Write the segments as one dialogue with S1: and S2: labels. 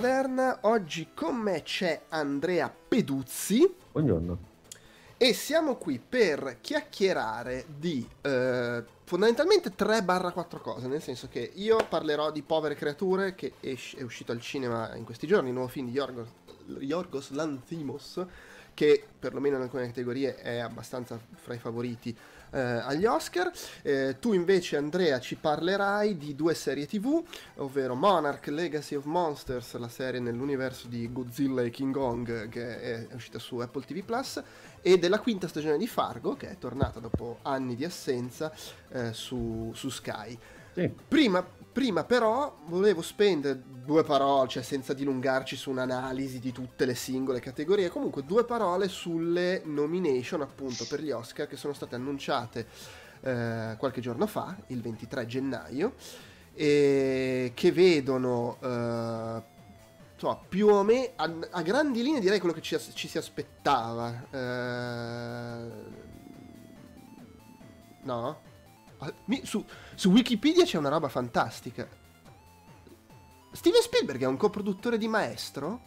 S1: moderna. Oggi con me c'è Andrea Peduzzi. Buongiorno. E siamo qui per chiacchierare di eh, fondamentalmente 3-4 cose, nel senso che io parlerò di Povere Creature, che è, uscito al cinema in questi giorni, il nuovo film di Yorgos, Yorgos Lanthimos, che perlomeno in alcune categorie è abbastanza fra i favoriti eh, agli Oscar. Eh, tu invece Andrea ci parlerai di due serie tv, ovvero Monarch Legacy of Monsters, la serie nell'universo di Godzilla e King Kong che è uscita su Apple TV Plus, e della quinta stagione di Fargo che è tornata dopo anni di assenza eh, su, su, Sky. Sì. Prima Prima però volevo spendere due parole, cioè senza dilungarci su un'analisi di tutte le singole categorie, comunque due parole sulle nomination appunto per gli Oscar che sono state annunciate eh, qualche giorno fa, il 23 gennaio, e che vedono eh, so, più o meno a, a, grandi linee direi quello che ci, ci si aspettava. Eh, no? Ah, su, su Wikipedia c'è una roba fantastica. Steven Spielberg è un coproduttore di Maestro?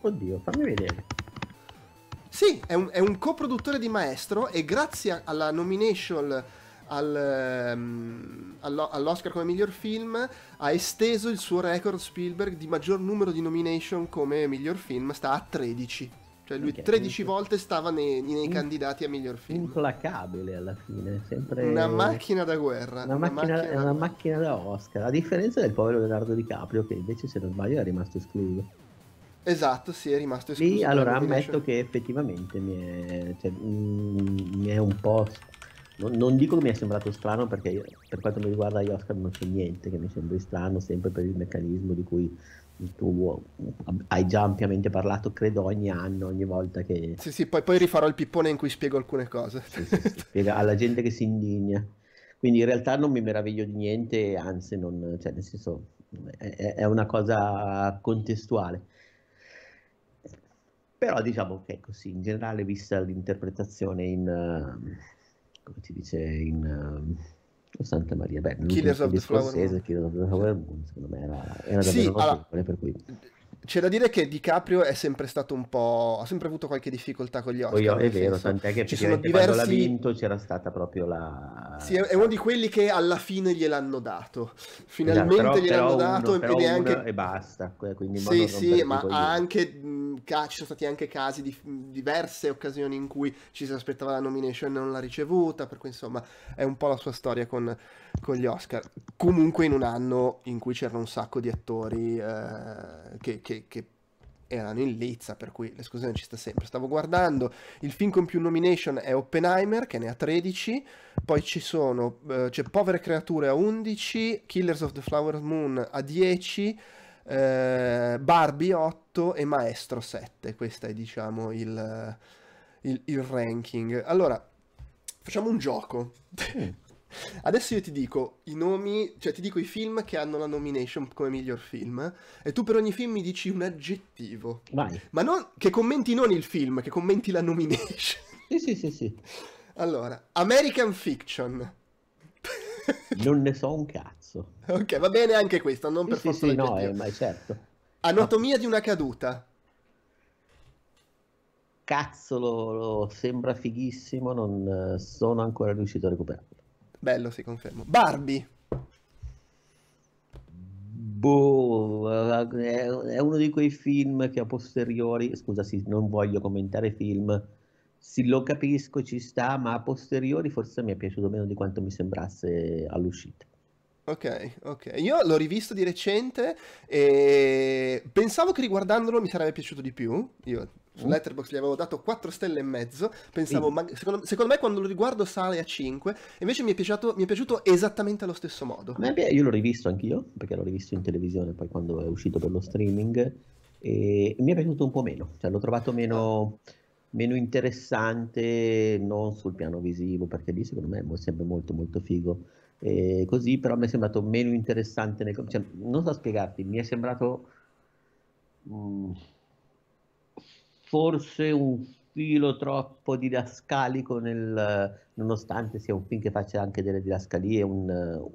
S1: Oddio, fammi vedere. Sì, è un, è un, coproduttore di Maestro e grazie alla nomination al, um, all'Oscar come miglior film ha esteso il suo record Spielberg di maggior numero di nomination come miglior film, sta a 13. Cioè lui okay, 13 quindi... volte stava nei, nei in... candidati a miglior
S2: film. Implacabile alla fine, sempre... Una macchina da guerra. Una, una, macchina, da... una macchina, da... Oscar, a differenza del povero Leonardo DiCaprio che invece se non sbaglio è rimasto escluso.
S1: Esatto, sì, è rimasto escluso. Sì, allora ammetto
S2: che effettivamente mi è, cioè, mm, mi è un po' Non, non, dico che mi è sembrato strano perché io, per quanto mi riguarda gli Oscar non c'è niente che mi sembri strano sempre per il meccanismo di cui tu hai già ampiamente parlato, credo, ogni anno, ogni volta che... Sì,
S1: sì, poi, poi rifarò il pippone in cui spiego alcune cose. Sì, sì, sì,
S2: spiega alla gente che si indigna. Quindi in realtà non mi meraviglio di niente, anzi, non, cioè, nel senso, è, è una cosa contestuale. Però diciamo che è così, ecco, in generale, vista l'interpretazione in... come si dice? In o Santa Maria, beh, Killers of the Flower Moon. Killers of the Flower Moon, secondo me era, era davvero sì, allora, per cui...
S1: C'è da dire che DiCaprio è sempre stato un po'. ha sempre avuto qualche difficoltà con gli Oscar. Io, è vero, senso. tant'è che Ci sono diversi... quando l'ha vinto
S2: c'era stata proprio la.
S1: Sì, è, uno di quelli che alla fine gliel'hanno dato. Esatto, Finalmente esatto, però, gliel'hanno però dato uno, e, anche... e
S2: basta. Quindi sì, sì, ma ha
S1: anche. Mm, ci sono stati anche casi di diverse occasioni in cui ci si aspettava la nomination e non l'ha ricevuta. Per cui insomma è un po' la sua storia con con gli Oscar. Comunque in un anno in cui c'erano un sacco di attori eh, che, che, che erano in lizza, per cui l'esclusione ci sta sempre. Stavo guardando, il film con più nomination è Oppenheimer, che ne ha 13, poi ci sono, eh, c'è Povere Creature a 11, Killers of the Flower Moon a 10, eh, Barbie 8 e Maestro 7. Questo è, diciamo, il, il, il ranking. Allora, facciamo un gioco. Adesso io ti dico i nomi, cioè ti dico i film che hanno la nomination come miglior film e tu per ogni film mi dici un aggettivo. Vai. Ma non, che commenti non il film, che commenti la nomination. Sì, sì, sì, sì. Allora, American Fiction.
S2: non ne so un cazzo.
S1: Ok, va bene anche questo, non sì, per sì, forza sì, l'aggettivo. no, eh, ma è certo. Anatomia no. di una caduta.
S2: Cazzo, lo, lo sembra fighissimo, non eh, sono ancora riuscito a recuperarlo.
S1: Bello, si confermo.
S2: Barbie. Boh, è uno di quei film che a posteriori, scusa, sì, non voglio commentare film, sì, lo capisco, ci sta, ma a posteriori forse mi è piaciuto meno di quanto mi sembrasse all'uscita.
S1: Ok, ok. Io l'ho rivisto di recente e pensavo che riguardandolo mi sarebbe piaciuto di più. Io su mm. Letterboxd gli avevo dato 4 stelle e mezzo. Pensavo, ma, secondo, secondo, me, quando lo riguardo sale a 5. Invece mi è, piaciuto, mi è piaciuto esattamente allo stesso
S2: modo. Beh, io l'ho rivisto anch'io, perché l'ho rivisto in televisione poi quando è uscito per lo streaming. E mi è piaciuto un po' meno. Cioè, l'ho trovato meno meno interessante non sul piano visivo perché lì secondo me è sempre molto molto figo eh, così, però mi è sembrato meno interessante, nel, cioè, non so spiegarti, mi è sembrato mh, mm, forse un filo troppo didascalico nel, nonostante sia un film che faccia anche delle didascalie, un,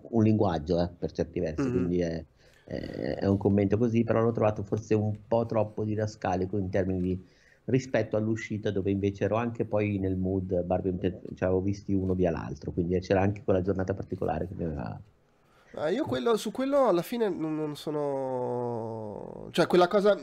S2: un linguaggio eh, per certi versi, mm-hmm. quindi è, è, è, un commento così, però l'ho trovato forse un po' troppo didascalico in termini di rispetto all'uscita dove invece ero anche poi nel mood Barbie, cioè avevo visti uno via l'altro, quindi c'era anche quella giornata particolare che mi aveva...
S1: Ah, io quello, su quello alla fine non sono... cioè quella cosa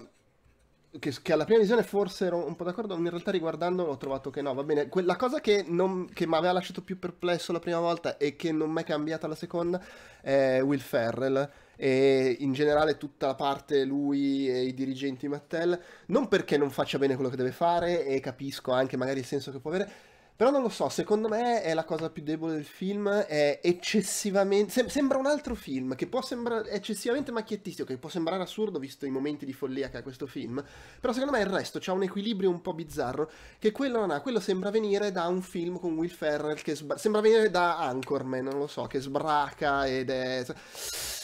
S1: che, che, alla prima visione forse ero un po' d'accordo, in realtà riguardando ho trovato che no, va bene. Quella cosa che, che mi aveva lasciato più perplesso la prima volta e che non mi è cambiata la seconda è Will Ferrell e in generale tutta la parte lui e i dirigenti Mattel, non perché non faccia bene quello che deve fare e capisco anche magari il senso che può avere, però non lo so, secondo me è la cosa più debole del film, è eccessivamente... Sem- sembra un altro film, che può sembrare eccessivamente macchiettistico, che può sembrare assurdo visto i momenti di follia che ha questo film, però secondo me il resto ha un equilibrio un po' bizzarro, che quello non ha, quello sembra venire da un film con Will Ferrell che sbra- sembra venire da Anchorman, non lo so, che sbraca ed è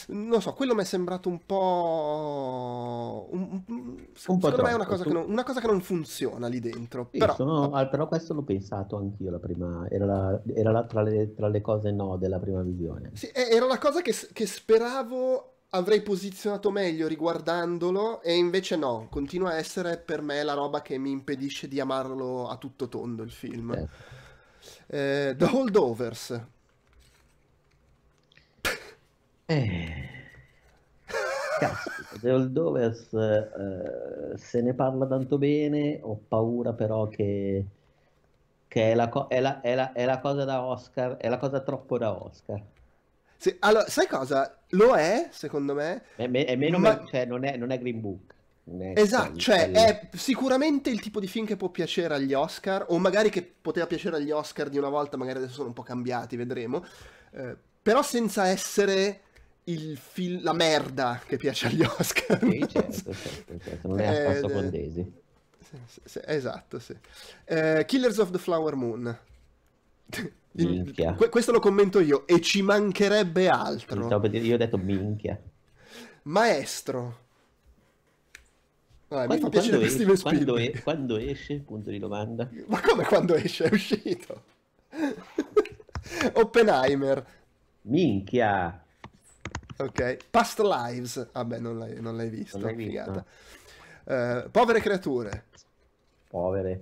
S1: non so, quello mi è sembrato un po'... Un, un
S2: secondo po me è una cosa, non,
S1: una cosa, che non, funziona lì dentro. Sì, però... Sono,
S2: ah, però... questo l'ho pensato anch'io la prima, era, la, era la, tra, le, tra, le, cose no della prima visione. Sì,
S1: era la cosa che, che speravo avrei posizionato meglio riguardandolo e invece no, continua a essere per me la roba che mi impedisce di amarlo a tutto tondo il film. Certo. Eh, The Holdovers,
S2: eh. Caspita, The Old Overs eh, se ne parla tanto bene, ho paura però che, che è, la co- è, la, è, la, è, la cosa da Oscar, è la cosa troppo da Oscar. Sì, allora, sai cosa? Lo è, secondo me. È, me, meno ma... cioè, non, non, è, Green Book. Esatto, quello, cioè quello. è
S1: sicuramente il tipo di film che può piacere agli Oscar, o magari che poteva piacere agli Oscar di una volta, magari adesso sono un po' cambiati, vedremo. Eh, però senza essere il film, la merda che piace agli Oscar. Sì, certo, certo, certo. non è eh, affatto con Daisy. sì, sì, esatto, sì. Eh, Killers of the Flower Moon.
S2: Minchia.
S1: questo lo commento io e ci mancherebbe altro.
S2: Io ho detto minchia.
S1: Maestro. Vabbè, quando, mi fa piacere quando, Steven Quando,
S2: è, quando esce? Punto di domanda. Ma
S1: come quando esce? È uscito. Oppenheimer.
S2: Minchia
S1: ok, Past Lives, vabbè non l'hai, non l'hai visto, non l'hai Uh, povere creature. Povere.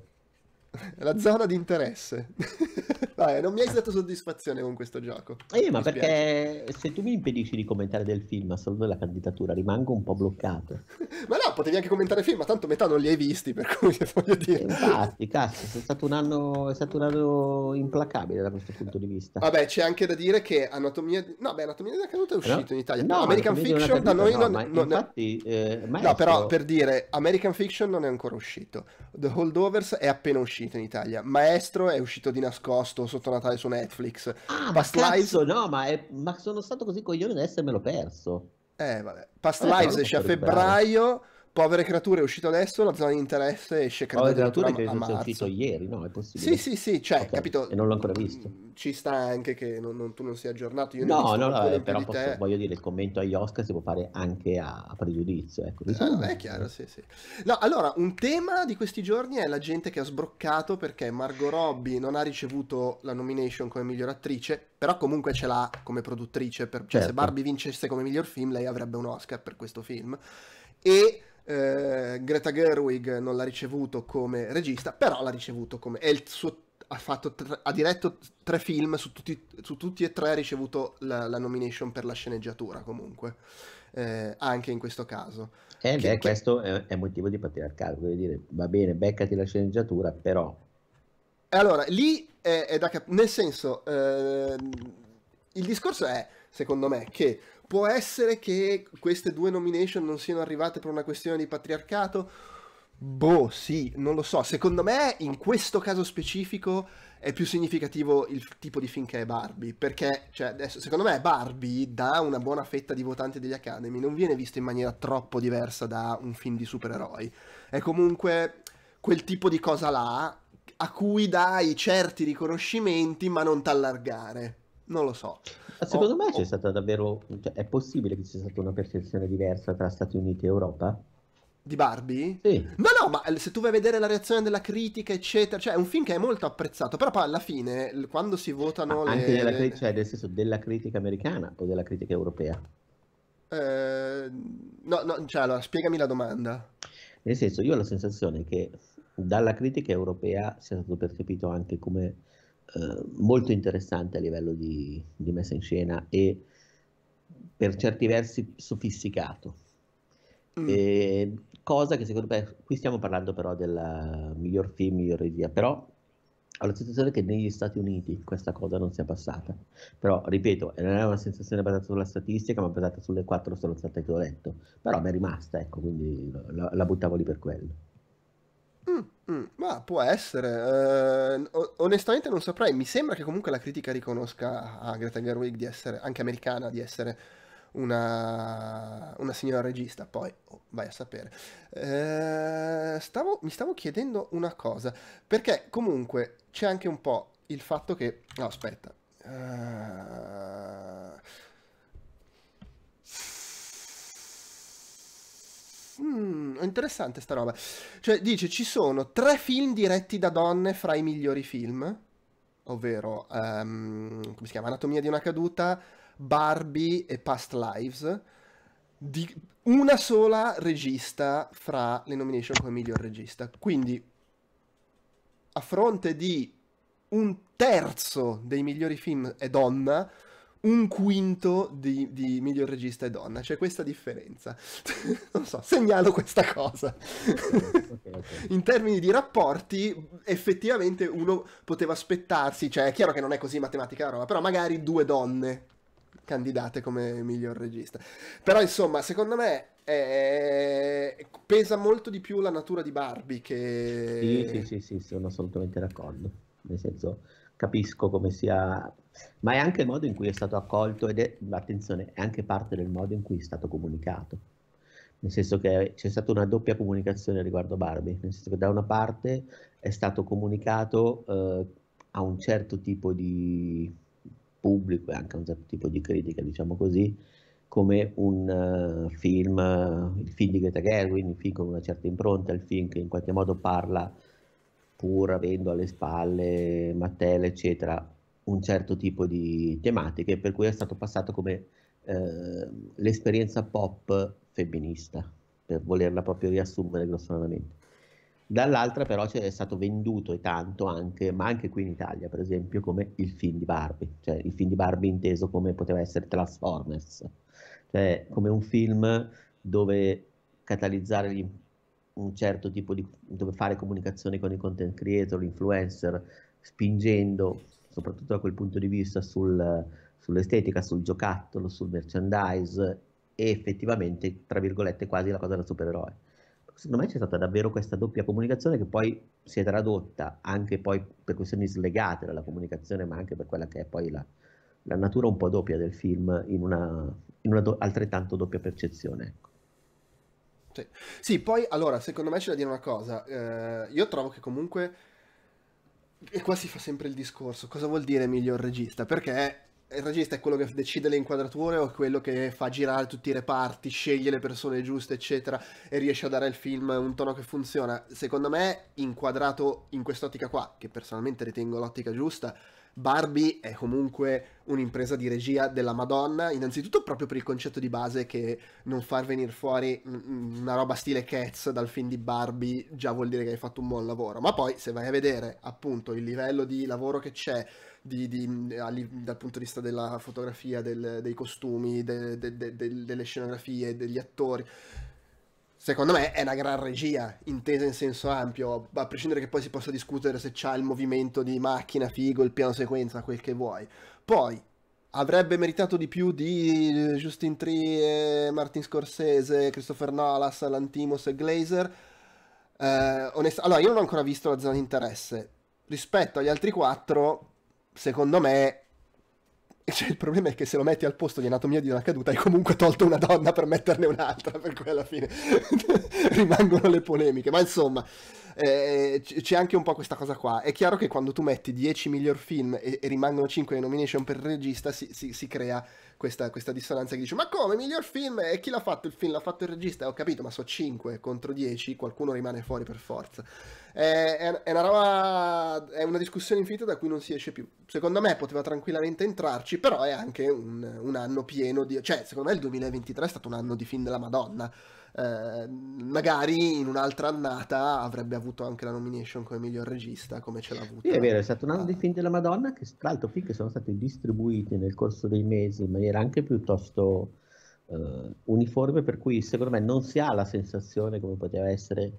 S1: la zona di
S2: interesse.
S1: Vabbè, non mi hai dato soddisfazione con questo gioco.
S2: Eh, ma mi perché spiace. se tu mi impedisci di commentare del film a solo della candidatura, rimango un po' bloccato.
S1: ma no, potevi anche commentare il film, ma tanto metà non li hai visti, per cui
S2: voglio dire. Infatti, cazzo, è stato un anno, è stato un anno implacabile da questo punto di vista.
S1: Vabbè, c'è anche da dire che Anatomia di... No, beh, Anatomia
S2: della caduta è uscito no? in Italia. No, American Fiction caduta, da noi no, non, ma, non infatti, eh, maestro... No, però
S1: per dire, American Fiction non è ancora uscito. The Holdovers è appena uscito uscito in Italia. Maestro è uscito di nascosto sotto Natale su Netflix. Ah, Past ma Lives... Cazzo, no, ma, è... ma, sono stato
S2: così coglione da essermelo perso.
S1: Eh, vabbè. Past vabbè, Lives esce a febbraio. Fare. Povere creature è uscito adesso, la zona di interesse esce credo Povere creature che è uscito
S2: ieri, no? È possibile. Sì, sì, sì, cioè, okay. capito. E non l'ho ancora visto. Mm,
S1: ci sta anche che non, non, tu non sia aggiornato. Io no, no, no, eh, però posso, voglio
S2: dire, il commento agli Oscar si può fare anche a, a pregiudizio, ecco. Eh, ah, è chiaro, sì, sì.
S1: No, allora, un tema di questi giorni è la gente che ha sbroccato perché Margot Robbie non ha ricevuto la nomination come miglior attrice, però comunque ce l'ha come produttrice, per... cioè certo. se Barbie vincesse come miglior film lei avrebbe un Oscar per questo film. E eh, Greta Gerwig non l'ha ricevuto come regista, però l'ha ricevuto come... È il suo ha, tre, ha, diretto tre film, su tutti, su tutti e tre ha ricevuto la, la, nomination per la sceneggiatura comunque, eh, anche in questo caso.
S2: Eh beh, che, questo che... è motivo di patriarcato, voglio dire, va bene, beccati la sceneggiatura, però...
S1: Allora, lì è, è da capire, nel senso, eh, il discorso è, secondo me, che Può essere che queste due nomination non siano arrivate per una questione di patriarcato? Boh, sì, non lo so. Secondo me, in questo caso specifico, è più significativo il tipo di film che è Barbie. Perché, cioè, adesso, secondo me, Barbie, da una buona fetta di votanti degli Academy, non viene visto in maniera troppo diversa da un film di supereroi. È comunque quel tipo di cosa là a cui dai certi riconoscimenti, ma non t'allargare. Non lo so
S2: secondo oh, me c'è oh, oh. stata davvero. Cioè, è possibile che ci sia stata una percezione diversa tra Stati Uniti e Europa?
S1: Di Barbie? Sì. No, no, ma eh, se tu vai a vedere la reazione della critica, eccetera, cioè è un film che è molto apprezzato, però poi alla fine, quando si votano ma anche le... Anche cri-
S2: cioè, nel senso della critica americana o della critica europea?
S1: Eh, no, no, cioè, allora, spiegami la domanda.
S2: Nel senso, io ho la sensazione che dalla critica europea sia stato percepito anche come eh, molto interessante a livello di, di, messa in scena e per certi versi sofisticato. Mm. E, cosa che secondo me, qui stiamo parlando però del miglior film, miglior regia, però ho la sensazione che negli Stati Uniti questa cosa non sia passata. Però, ripeto, eh, non è una sensazione basata sulla statistica, ma basata sulle quattro stronzate che ho letto. Però mi è rimasta, ecco, quindi la, la buttavo lì per quello.
S1: Mm, ma può essere, eh, onestamente non saprei, mi sembra che comunque la critica riconosca a Greta Gerwig di essere, anche americana, di essere una, una signora regista, poi oh, vai a sapere. Eh, stavo, mi stavo chiedendo una cosa, perché comunque c'è anche un po' il fatto che... No, aspetta. Uh... Mm, interessante sta roba. Cioè, dice, ci sono tre film diretti da donne fra i migliori film, ovvero, um, come si chiama, Anatomia di una caduta, Barbie e Past Lives, di una sola regista fra le nomination come miglior regista. Quindi, a fronte di un terzo dei migliori film è donna, un quinto di, di miglior regista è donna, c'è questa differenza. non so, segnalo questa cosa. Okay, okay, okay. In termini di rapporti, effettivamente uno poteva aspettarsi, cioè è chiaro che non è così matematica la roba, però magari due donne candidate come miglior regista. Però insomma, secondo me eh, pesa molto di più la natura di Barbie che... Sì, sì,
S2: sì, sì sono assolutamente d'accordo. Nel senso, capisco come sia ma è anche il modo in cui è stato accolto ed è, attenzione, è anche parte del modo in cui è stato comunicato. Nel senso che c'è stata una doppia comunicazione riguardo Barbie, nel senso che da una parte è stato comunicato eh, a un certo tipo di pubblico e anche a un certo tipo di critica, diciamo così, come un uh, film, uh, il film di Greta Gerwin, il film con una certa impronta, il film che in qualche modo parla pur avendo alle spalle Mattel, eccetera, un certo tipo di tematiche, per cui è stato passato come eh, l'esperienza pop femminista, per volerla proprio riassumere grossolanamente. Dall'altra però c'è stato venduto e tanto anche, ma anche qui in Italia per esempio, come il film di Barbie, cioè il film di Barbie inteso come poteva essere Transformers, cioè come un film dove catalizzare gli, un certo tipo di, dove fare comunicazione con i content creator, l'influencer, spingendo soprattutto da quel punto di vista sul, sull'estetica, sul giocattolo, sul merchandise, è effettivamente, tra virgolette, quasi la cosa da supereroe. Secondo me c'è stata davvero questa doppia comunicazione che poi si è tradotta anche poi per questioni slegate dalla comunicazione, ma anche per quella che è poi la, la natura un po' doppia del film in una, in una do, altrettanto doppia percezione. Ecco. Sì. sì. poi
S1: allora, secondo me c'è da dire una cosa, eh, io trovo che comunque e qua si fa sempre il discorso, cosa vuol dire miglior regista? Perché il regista è quello che decide le inquadrature o è quello che fa girare tutti i reparti, sceglie le persone giuste, eccetera, e riesce a dare al film un tono che funziona. Secondo me, inquadrato in quest'ottica qua, che personalmente ritengo l'ottica giusta, Barbie è comunque un'impresa di regia della Madonna, innanzitutto proprio per il concetto di base che non far venire fuori una roba stile Cats dal film di Barbie già vuol dire che hai fatto un buon lavoro, ma poi se vai a vedere appunto il livello di lavoro che c'è di, di, dal punto di vista della fotografia, del, dei costumi, de, de, de, delle scenografie, degli attori, secondo me è una gran regia, intesa in senso ampio, a prescindere che poi si possa discutere se c'ha il movimento di macchina figo, il piano sequenza, quel che vuoi. Poi avrebbe meritato di più di eh, Justin Tree, Martin Scorsese, Christopher Nolas, Lantimos e Glazer. Eh, onest- allora, io non ho ancora visto la zona di interesse. Rispetto agli altri quattro, secondo me cioè, il problema è che se lo metti al posto di anatomia di una caduta hai comunque tolto una donna per metterne un'altra, per cui alla fine rimangono le polemiche. Ma insomma, eh, c'è anche un po' questa cosa qua. È chiaro che quando tu metti 10 miglior film e, e rimangono 5 nomination per regista, si, si, si crea questa, questa, dissonanza che dice: Ma come miglior film? E chi l'ha fatto il film? L'ha fatto il regista? Ho capito, ma so 5 contro 10, qualcuno rimane fuori per forza è, è, una roba, è, una discussione infinita da cui non si esce più. Secondo me poteva tranquillamente entrarci, però è anche un, un anno pieno di... Cioè, secondo me il 2023 è stato un anno di film della Madonna. Eh, magari in un'altra annata avrebbe avuto anche la nomination come miglior regista, come ce l'ha avuto.
S2: Sì, è vero, è stato un anno di ah. film della Madonna, che tra l'altro film che sono stati distribuiti nel corso dei mesi in maniera anche piuttosto eh, uniforme, per cui secondo me non si ha la sensazione come poteva essere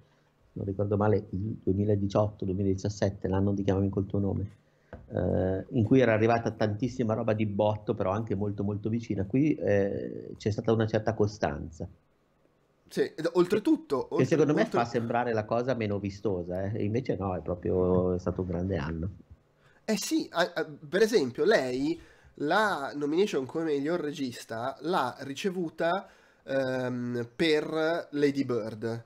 S2: non ricordo male, il 2018-2017, l'anno di chiamami col tuo nome, eh, in cui era arrivata tantissima roba di botto, però anche molto molto vicina, qui eh, c'è stata una certa costanza.
S1: Sì, oltretutto... Che, oltre, secondo me
S2: oltre... fa sembrare la cosa meno vistosa, eh? invece no, è proprio è stato un grande anno.
S1: Eh sì, per esempio lei la nomination come miglior regista l'ha ricevuta ehm, per Lady Bird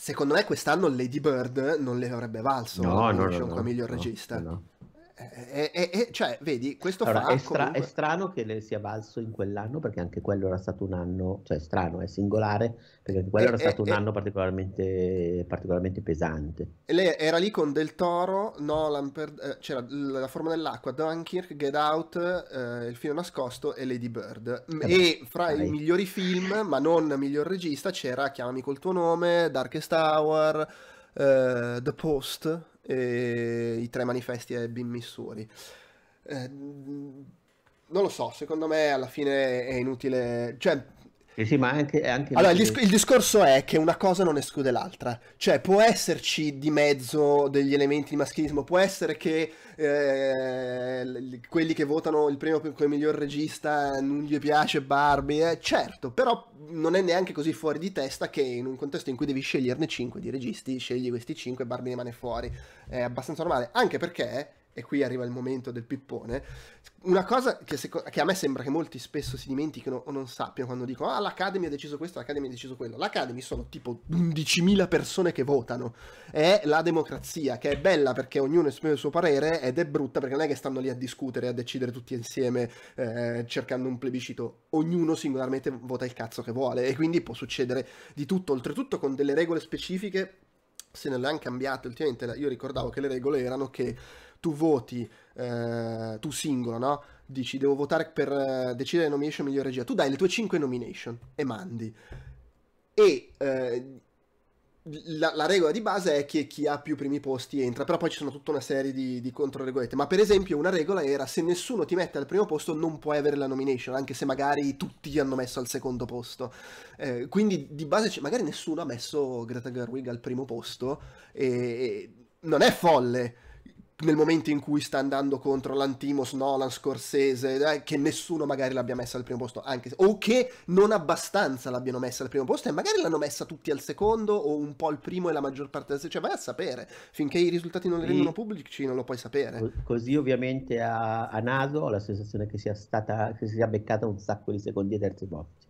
S1: Secondo me quest'anno Lady Bird non le avrebbe valso no, no, no, no, come miglior regista. No. E, e, e,
S2: cioè, vedi, questo allora, fa è, stra- comunque... è, strano che le sia valso in quell'anno perché anche quello era stato un anno, cioè strano, è singolare perché anche quello e, eh, era stato un eh, eh. anno particolarmente, particolarmente pesante.
S1: lei era lì con Del Toro, Nolan, per, eh, c'era La forma dell'acqua, Dunkirk, Get Out, eh, Il filo nascosto e Lady Bird. e fra dai. i migliori film, ma non miglior regista, c'era Chiamami col tuo nome, Darkest Hour, eh, The Post i tre manifesti a Ebbing, Missouri. Eh, non lo so, secondo me alla fine è
S2: inutile, cioè eh sì, ma anche, anche allora, il, disc- il,
S1: discorso è che una cosa non esclude l'altra. Cioè, può esserci di mezzo degli elementi di maschilismo, può essere che eh, quelli che votano il premio come miglior regista non gli piace Barbie, eh, certo, però non è neanche così fuori di testa che in un contesto in cui devi sceglierne 5 di registi, scegli questi 5 e Barbie rimane fuori. È abbastanza normale, anche perché e qui arriva il momento del pippone, una cosa che, seco- che a me sembra che molti spesso si dimentichino o non sappiano quando dicono ah l'Academy ha deciso questo, l'Academy ha deciso quello, l'Academy sono tipo 11.000 persone che votano, è la democrazia che è bella perché ognuno esprime il suo parere ed è brutta perché non è che stanno lì a discutere, a decidere tutti insieme eh, cercando un plebiscito, ognuno singolarmente vota il cazzo che vuole e quindi può succedere di tutto, oltretutto con delle regole specifiche se non le hanno cambiate ultimamente, io ricordavo che le regole erano che tu voti, eh, tu singolo, no? Dici devo votare per eh, decidere la nomination migliore regia, tu dai le tue 5 nomination e mandi. E eh, la, la, regola di base è che chi ha più primi posti entra, però poi ci sono tutta una serie di, di controregolette. Ma per esempio una regola era se nessuno ti mette al primo posto non puoi avere la nomination, anche se magari tutti ti hanno messo al secondo posto. Eh, quindi di base magari nessuno ha messo Greta Gerwig al primo posto e, e non è folle nel momento in cui sta andando contro l'Antimos, Nolan, Scorsese, eh, che nessuno magari l'abbia messa al primo posto, anche se, o che non abbastanza l'abbiano messa al primo posto e magari l'hanno messa tutti al secondo o un po' al primo e la maggior parte del secondo, cioè vai a sapere, finché i risultati non li rendono pubblici non lo puoi sapere.
S2: Così ovviamente a, a naso ho la sensazione che sia stata, che si sia beccata un sacco di secondi e terzi posti.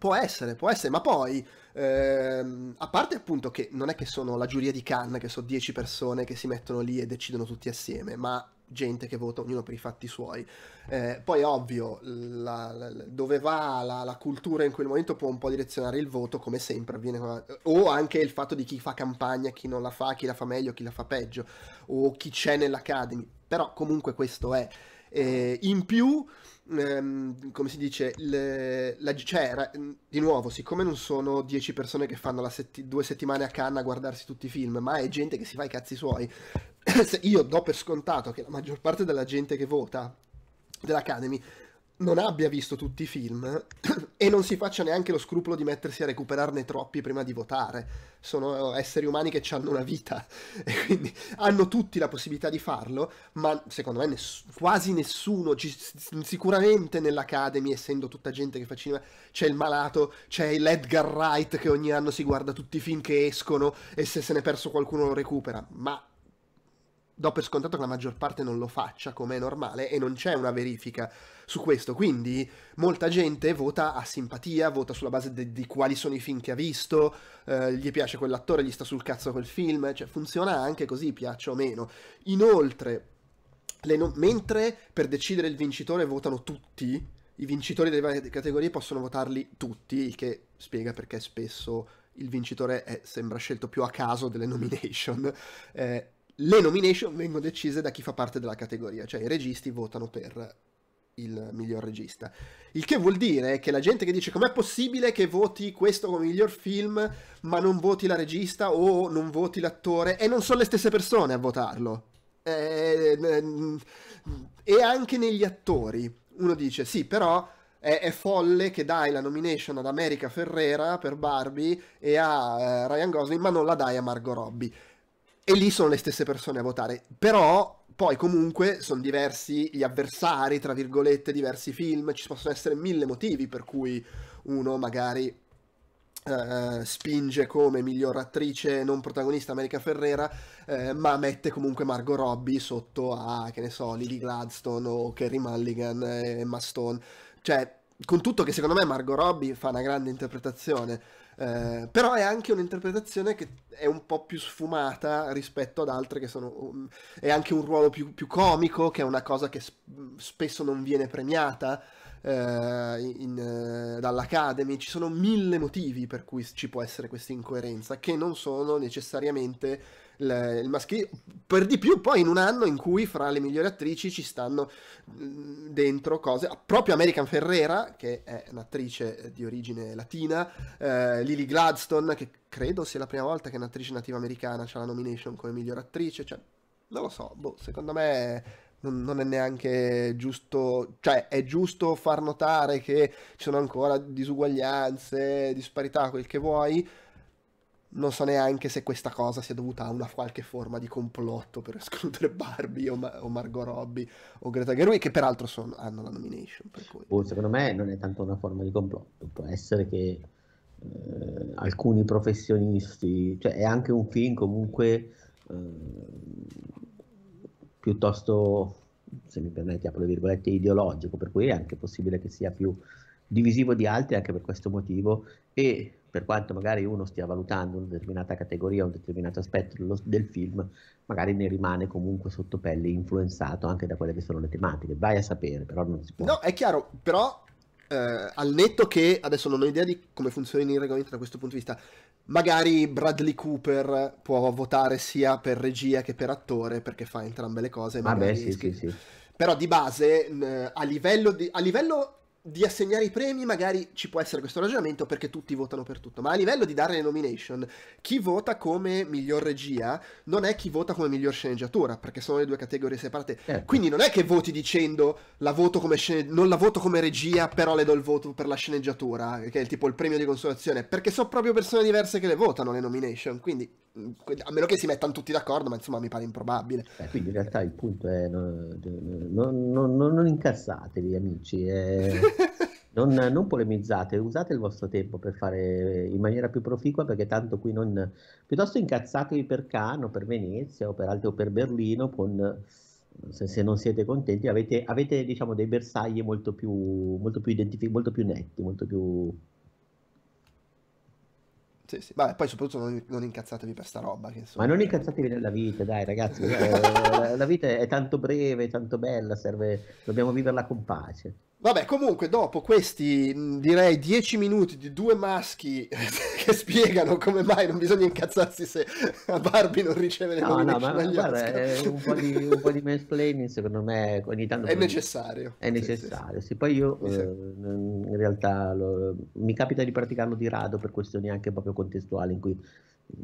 S1: Può essere, può essere, ma poi, ehm, a parte appunto che non è che sono la giuria di Cannes, che sono 10 persone che si mettono lì e decidono tutti assieme, ma gente che vota, ognuno per i fatti suoi. Eh, poi ovvio, la, la, dove va la, la, cultura in quel momento può un po' direzionare il voto, come sempre avviene, o anche il fatto di chi fa campagna, chi non la fa, chi la fa meglio, chi la fa peggio, o chi c'è nell'Academy. Però comunque questo è. Eh, in più ehm, come si dice, le, la, cioè, ra, di nuovo, siccome non sono 10 persone che fanno setti, due settimane a canna a guardarsi tutti i film, ma è gente che si fa i cazzi suoi, io do per scontato che la maggior parte della gente che vota dell'Academy non abbia visto tutti i film e non si faccia neanche lo scrupolo di mettersi a recuperarne troppi prima di votare. Sono esseri umani che hanno una vita e quindi hanno tutti la possibilità di farlo, ma secondo me ness- quasi nessuno, ci- sicuramente nell'Academy, essendo tutta gente che fa cinema, c'è il malato, c'è l'Edgar Wright che ogni anno si guarda tutti i film che escono e se se ne è perso qualcuno lo recupera, ma do per scontato che la maggior parte non lo faccia, come è normale, e non c'è una verifica su questo. Quindi molta gente vota a simpatia, vota sulla base de- di quali sono i film che ha visto, eh, gli piace quell'attore, gli sta sul cazzo quel film, cioè funziona anche così, piaccia o meno. Inoltre, no- mentre per decidere il vincitore votano tutti, i vincitori delle varie categorie possono votarli tutti, il che spiega perché spesso il vincitore è, sembra scelto più a caso delle nomination. Eh, le nomination vengono decise da chi fa parte della categoria, cioè i registi votano per il miglior regista. Il che vuol dire che la gente che dice com'è possibile che voti questo come miglior film ma non voti la regista o non voti l'attore e non sono le stesse persone a votarlo. E, eh, eh, e anche negli attori uno dice sì però è, è, folle che dai la nomination ad America Ferrera per Barbie e a eh, Ryan Gosling ma non la dai a Margot Robbie e lì sono le stesse persone a votare. Però poi comunque sono diversi gli avversari, tra virgolette, diversi film, ci possono essere mille motivi per cui uno magari Uh, spinge come miglior attrice non protagonista America Ferrera, uh, ma mette comunque Margot Robbie sotto a, che ne so, Lily Gladstone o Kerry Mulligan e Maston. Cioè, con tutto che secondo me Margot Robbie fa una grande interpretazione, eh, però è anche un'interpretazione che è un po' più sfumata rispetto ad altre che sono... Um, è anche un ruolo più, più, comico, che è una cosa che sp- spesso non viene premiata eh, in, eh, dall'Academy. Ci sono mille motivi per cui ci può essere questa incoerenza, che non sono necessariamente il maschile, per di più poi in un anno in cui fra le migliori attrici ci stanno dentro cose, proprio American Ferrera, che è un'attrice di origine latina, eh, Lily Gladstone, che credo sia la prima volta che un'attrice nativa americana ha la nomination come miglior attrice, cioè, non lo so, boh, secondo me non, è neanche giusto, cioè è giusto far notare che ci sono ancora disuguaglianze, disparità, quel che vuoi, non so neanche se questa cosa sia dovuta a una qualche forma di complotto per escludere Barbie o, Ma- o Margot Robbie o Greta Gerwig che peraltro son- hanno la nomination
S2: cui... oh, secondo me non è tanto una forma di complotto può essere che eh, alcuni professionisti cioè è anche un film comunque eh, piuttosto se mi permetti apro le virgolette ideologico per cui è anche possibile che sia più divisivo di altri anche per questo motivo e per quanto magari uno stia valutando una determinata categoria, un determinato aspetto del film, magari ne rimane comunque sotto pelle influenzato anche da quelle che sono le tematiche. Vai a sapere, però non si
S1: può. No, è chiaro, però eh, al netto che adesso non ho idea di come funzionino i regolamenti da questo punto di vista, magari Bradley Cooper può votare sia per regia che per attore perché fa entrambe le cose. Vabbè, sì, sì, sì. Però di base, a livello, di, a livello di assegnare i premi magari ci può essere questo ragionamento perché tutti votano per tutto, ma a livello di dare le nomination, chi vota come miglior regia non è chi vota come miglior sceneggiatura, perché sono le due categorie separate. Eh. Quindi non è che voti dicendo la voto come scene- non la voto come regia, però le do il voto per la sceneggiatura, che è tipo il premio di consolazione, perché sono proprio persone diverse che le votano le nomination, quindi a meno che si mettano tutti d'accordo, ma insomma mi pare improbabile.
S2: Eh, quindi in realtà il punto è non, non, non, non incazzatevi amici, eh, non, polemizzate, usate il vostro tempo per fare in maniera più proficua perché tanto qui non... piuttosto incazzatevi per Cano, per Venezia o per altri o per Berlino con... Se, se, non siete contenti, avete, avete diciamo, dei bersagli molto più, molto più, identifi- molto più netti, molto più
S1: sì, sì. Vabbè, poi soprattutto non, non incazzatevi per sta roba. Insomma... Ma non
S2: incazzatevi nella vita, dai ragazzi. Eh, la, la vita è tanto breve, tanto bella, serve... dobbiamo viverla con pace.
S1: Vabbè, comunque, dopo questi direi 10 minuti di due maschi che spiegano come mai non bisogna incazzarsi se a Barbie non riceve le no, no, ma, ma guarda, un po, di,
S2: di mansplaining secondo me ogni tanto è necessario. È necessario, sì, sì. sì poi io eh, in realtà lo, mi capita di praticarlo di rado per questioni anche proprio contestuali in cui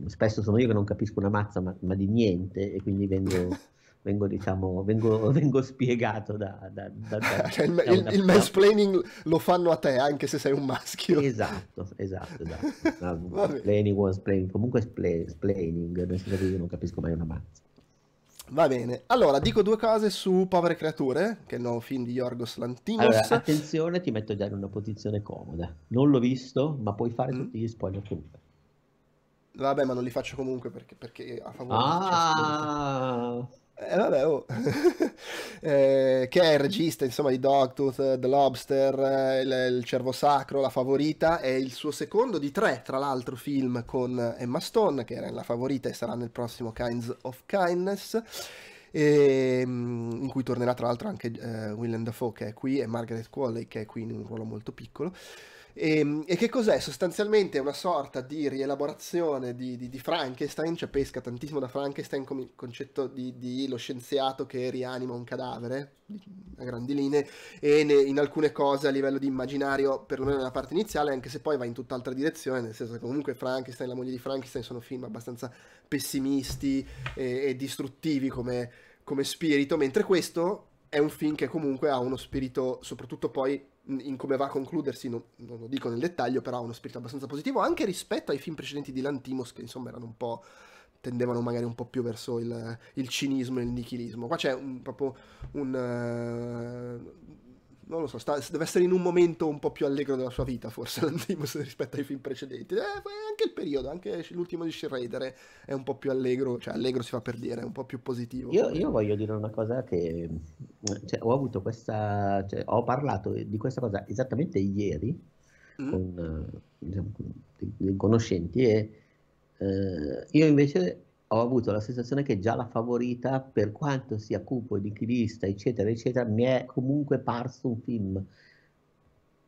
S2: spesso sono io che non capisco una mazza ma, ma di niente e quindi vengo vengo, diciamo, vengo, vengo spiegato da... da, da, da cioè, il, il, il mansplaining lo fanno a te
S1: anche se sei un maschio. Esatto,
S2: esatto, esatto. mansplaining, mansplaining, comunque splaining, nel senso che io non capisco mai una mazza.
S1: Va bene, allora dico due cose su Povere Creature, che è il nuovo film di Yorgos Lantimos. Allora,
S2: attenzione, ti metto già in una posizione comoda. Non l'ho visto, ma puoi fare mm. tutti gli spoiler comunque.
S1: Vabbè, ma non li faccio comunque perché, perché a favore. Ah, eh, vabbè, oh. eh, che è il regista insomma, di Dogtooth, eh, The Lobster, eh, il, il, Cervo Sacro, La Favorita, è il suo secondo di tre, tra l'altro, film con Emma Stone, che era La Favorita e sarà nel prossimo Kinds of Kindness. E, ehm, in cui tornerà tra l'altro anche eh, Willem Dafoe che è qui e Margaret Qualley che è qui in un ruolo molto piccolo e, ehm, e, che cos'è? Sostanzialmente è una sorta di rielaborazione di, di, di Frankenstein, cioè pesca tantissimo da Frankenstein come il concetto di, di, lo scienziato che rianima un cadavere, a grandi linee, e ne, in alcune cose a livello di immaginario, perlomeno nella parte iniziale, anche se poi va in tutt'altra direzione, nel senso che comunque Frankenstein, e la moglie di Frankenstein sono film abbastanza pessimisti e, e distruttivi come, come spirito, mentre questo è un film che comunque ha uno spirito, soprattutto poi in come va a concludersi, non, non, lo dico nel dettaglio, però ha uno spirito abbastanza positivo, anche rispetto ai film precedenti di Lantimos, che insomma erano un po' tendevano magari un po' più verso il, il cinismo e il nichilismo. Qua c'è un, proprio un... Uh, non lo so, sta, deve essere in un momento un po' più allegro della sua vita, forse Lantimos rispetto ai film precedenti. Eh, anche il periodo, anche l'ultimo di Shredder è un po' più allegro, cioè allegro si fa per dire, è un po' più positivo. Io, io voglio
S2: dire una cosa che cioè, ho avuto questa, cioè, ho parlato di questa cosa esattamente ieri mm. con eh, diciamo, dei conoscenti e eh, io invece ho avuto la sensazione che già la favorita, per quanto sia cupo, nichilista, eccetera, eccetera, mi è comunque parso un film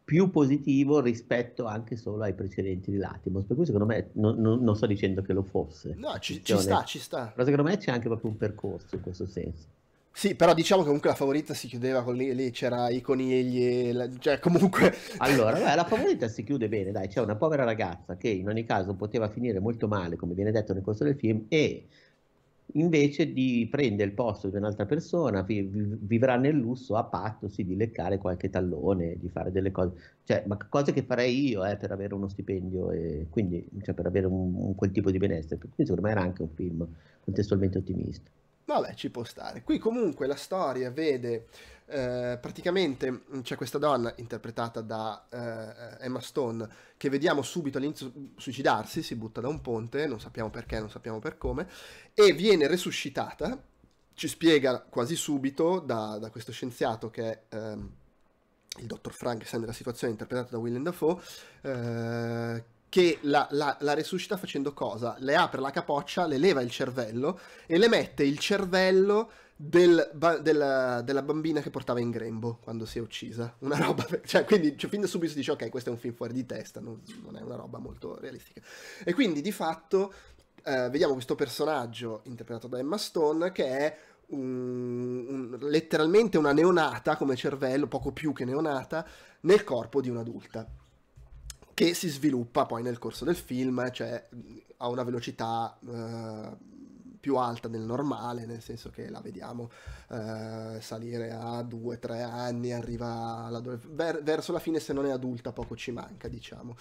S2: più positivo rispetto anche solo ai precedenti di Latimos. Per cui secondo me non, non, non sto dicendo che lo fosse. No, ci, ci cioè, sta, ci sta. Però secondo me c'è anche proprio un percorso in questo senso. Sì, però diciamo che comunque la favorita si chiudeva con lì, lì c'era i conigli, la, cioè comunque... Allora, beh, la favorita si chiude bene, dai, c'è una povera ragazza che in ogni caso poteva finire molto male, come viene detto nel corso del film, e invece di prendere il posto di un'altra persona, vi, vi, vivrà nel lusso a patto sì, di leccare qualche tallone, di fare delle cose, cioè, ma cose che farei io eh, per avere uno stipendio e quindi cioè, per avere un, un, quel tipo di benessere. Per secondo me era anche un film contestualmente ottimista.
S1: Vabbè, ci può stare. Qui comunque la storia vede eh, praticamente c'è questa donna interpretata da eh, Emma Stone che vediamo subito all'inizio suicidarsi, si butta da un ponte, non sappiamo perché, non sappiamo per come, e viene resuscitata, ci spiega quasi subito da, da questo scienziato che è... Eh, il dottor Frank, essendo la situazione interpretata da Willem Dafoe, eh, che la, la, la, resuscita facendo cosa? Le apre la capoccia, le leva il cervello e le mette il cervello del, ba, della, della, bambina che portava in grembo quando si è uccisa. Una roba. Cioè, quindi cioè, fin da subito si dice: Ok, questo è un film fuori di testa, non, non è una roba molto realistica. E quindi di fatto eh, vediamo questo personaggio interpretato da Emma Stone che è un, un, letteralmente una neonata come cervello, poco più che neonata, nel corpo di un'adulta che si sviluppa poi nel corso del film, cioè a una velocità eh, più alta del normale, nel senso che la vediamo eh, salire a 2-3 anni, arriva ver- verso la fine se non è adulta poco ci manca, diciamo.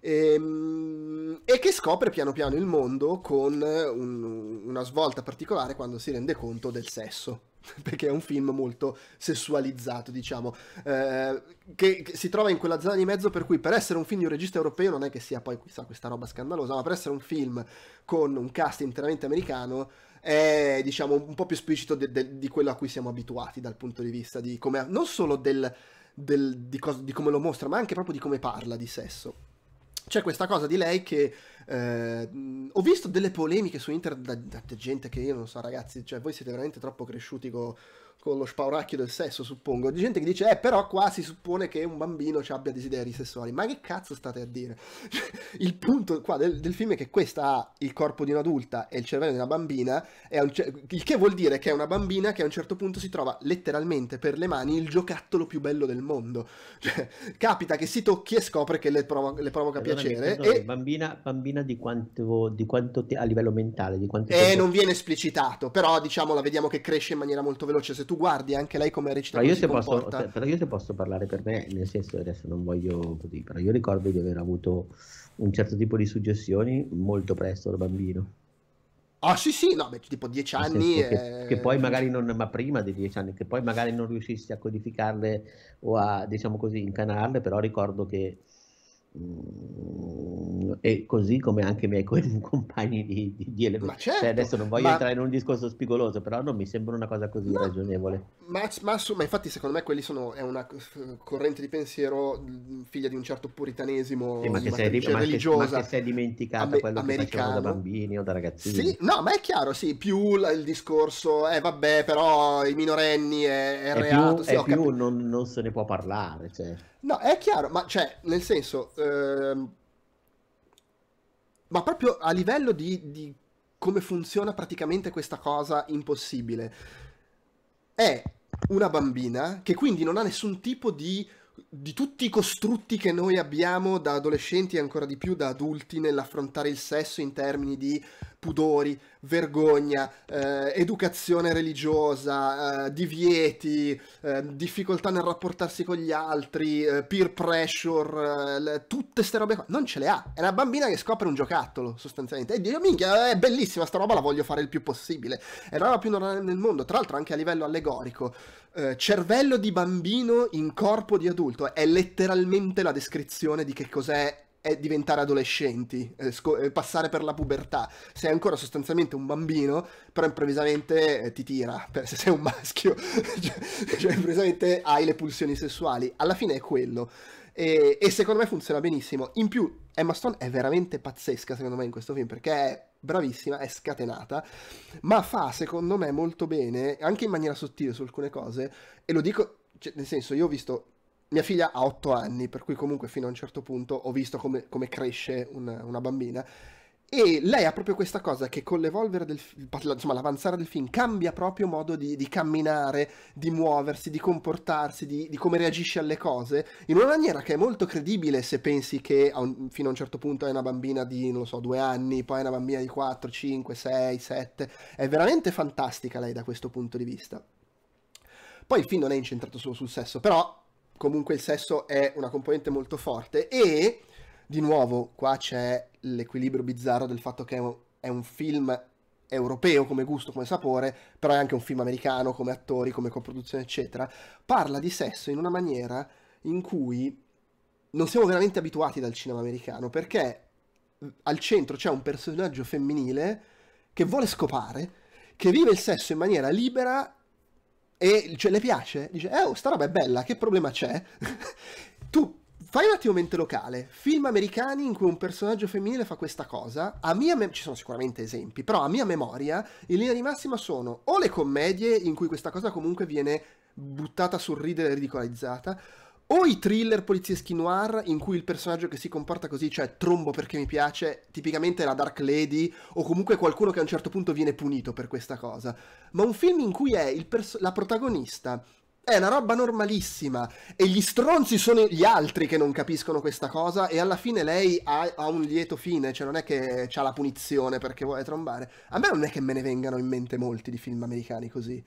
S1: E, ehm, e, che scopre piano piano il mondo con un, una svolta particolare quando si rende conto del sesso perché è un film molto sessualizzato, diciamo, eh, che, che, si trova in quella zona di mezzo per cui per essere un film di un regista europeo non è che sia poi chissà questa roba scandalosa, ma per essere un film con un cast interamente americano è diciamo un po' più esplicito de, de, di quello a cui siamo abituati dal punto di vista di come, non solo del, del, di, cosa, di come lo mostra, ma anche proprio di come parla di sesso. C'è questa cosa di lei che eh, ho visto delle polemiche su internet da, da gente che io non so, ragazzi, cioè voi siete veramente troppo cresciuti con con lo spauracchio del sesso, suppongo. Di gente che dice, eh, però qua si suppone che un bambino ci abbia desideri sessuali. Ma che cazzo state a dire? Cioè, il punto qua del, del, film è che questa ha il corpo di un'adulta e il cervello di una bambina, un il che vuol dire che è una bambina che a un certo punto si trova letteralmente per le mani il giocattolo più bello del mondo. Cioè, capita che si tocchi e scopre che le, provo- le provoca perdonami, piacere. Perdonami, e...
S2: bambina, bambina di quanto, di quanto te- a livello mentale, di quanto... Eh, tempo... non
S1: viene esplicitato, però diciamo la vediamo che cresce in maniera molto veloce. Se tu guardi anche lei come recita, io, se comporta... posso, cioè,
S2: però io se posso parlare per me, nel senso adesso non voglio così, però io ricordo di aver avuto un certo tipo di suggestioni molto presto da bambino. Ah oh, sì sì, no, beh, tipo dieci anni... Che, che, poi magari non, ma prima di dieci anni, che poi magari non riuscissi a codificarle o a, diciamo così, incanarle, però ricordo che Mm, e così come anche i miei compagni di, di, di elemento. Cioè, certo, cioè, adesso non voglio ma... entrare in un discorso spigoloso, però non mi sembra una cosa così no, ragionevole.
S1: Ma, ma, ma, infatti, secondo me, quelli sono è una corrente di pensiero mm, figlia di un certo puritanesimo sì, ma che sei, ma religiosa. Che, ma che si è
S2: dimenticata am- quello americano. da bambini o da ragazzini. Sì,
S1: no, ma è chiaro, sì, più la, il discorso, eh vabbè, però i minorenni è, è, è reato. Più, sì, è più
S2: non, non, se ne può parlare, cioè.
S1: No, è chiaro, ma cioè, nel senso, ehm, ma proprio a livello di, di, come funziona praticamente questa cosa impossibile, è una bambina che quindi non ha nessun tipo di di tutti i costrutti che noi abbiamo da adolescenti e ancora di più da adulti nell'affrontare il sesso in termini di pudori, vergogna, eh, educazione religiosa, eh, divieti, eh, difficoltà nel rapportarsi con gli altri, eh, peer pressure, eh, le, tutte ste robe qua, non ce le ha. È una bambina che scopre un giocattolo, sostanzialmente. E dice, minchia, è bellissima sta roba, la voglio fare il più possibile. È la roba più normale nel mondo, tra l'altro anche a livello allegorico. Eh, cervello di bambino in corpo di adulto appunto è letteralmente la descrizione di che cos'è diventare adolescenti, eh, sc- eh, passare per la pubertà. Sei ancora sostanzialmente un bambino, però improvvisamente eh, ti tira, se sei un maschio, cioè, cioè, improvvisamente hai le pulsioni sessuali. Alla fine è quello. E, e secondo me funziona benissimo. In più, Emma Stone è veramente pazzesca, secondo me, in questo film, perché è bravissima, è scatenata, ma fa, secondo me, molto bene, anche in maniera sottile su alcune cose, e lo dico, cioè, nel senso, io ho visto mia figlia ha 8 anni, per cui comunque fino a un certo punto ho visto come, come cresce una, una, bambina. E lei ha proprio questa cosa che con l'evolvere del insomma l'avanzare del film cambia proprio modo di, di camminare, di muoversi, di comportarsi, di, di, come reagisce alle cose, in una maniera che è molto credibile se pensi che a un, fino a un certo punto è una bambina di, non lo so, due anni, poi è una bambina di 4, 5, 6, 7. È veramente fantastica lei da questo punto di vista. Poi il film non è incentrato solo sul sesso, però comunque il sesso è una componente molto forte e di nuovo qua c'è l'equilibrio bizzarro del fatto che è un, è un, film europeo come gusto, come sapore, però è anche un film americano come attori, come coproduzione, eccetera. Parla di sesso in una maniera in cui non siamo veramente abituati dal cinema americano, perché al centro c'è un personaggio femminile che vuole scopare, che vive il sesso in maniera libera e cioè, le piace, dice, eh, oh, sta roba è bella, che problema c'è? tu fai un attimo mente locale, film americani in cui un personaggio femminile fa questa cosa, a mia mem- ci sono sicuramente esempi, però a mia memoria, in linea di massima sono o le commedie in cui questa cosa comunque viene buttata sul ridere e ridicolizzata, o i thriller polizieschi noir in cui il personaggio che si comporta così, cioè trombo perché mi piace, tipicamente la Dark Lady o comunque qualcuno che a un certo punto viene punito per questa cosa, ma un film in cui è pers- la protagonista è una roba normalissima e gli stronzi sono gli altri che non capiscono questa cosa e alla fine lei ha, ha un lieto fine, cioè non è che ha la punizione perché vuole trombare. A me non è che me ne vengano in mente molti di film americani così.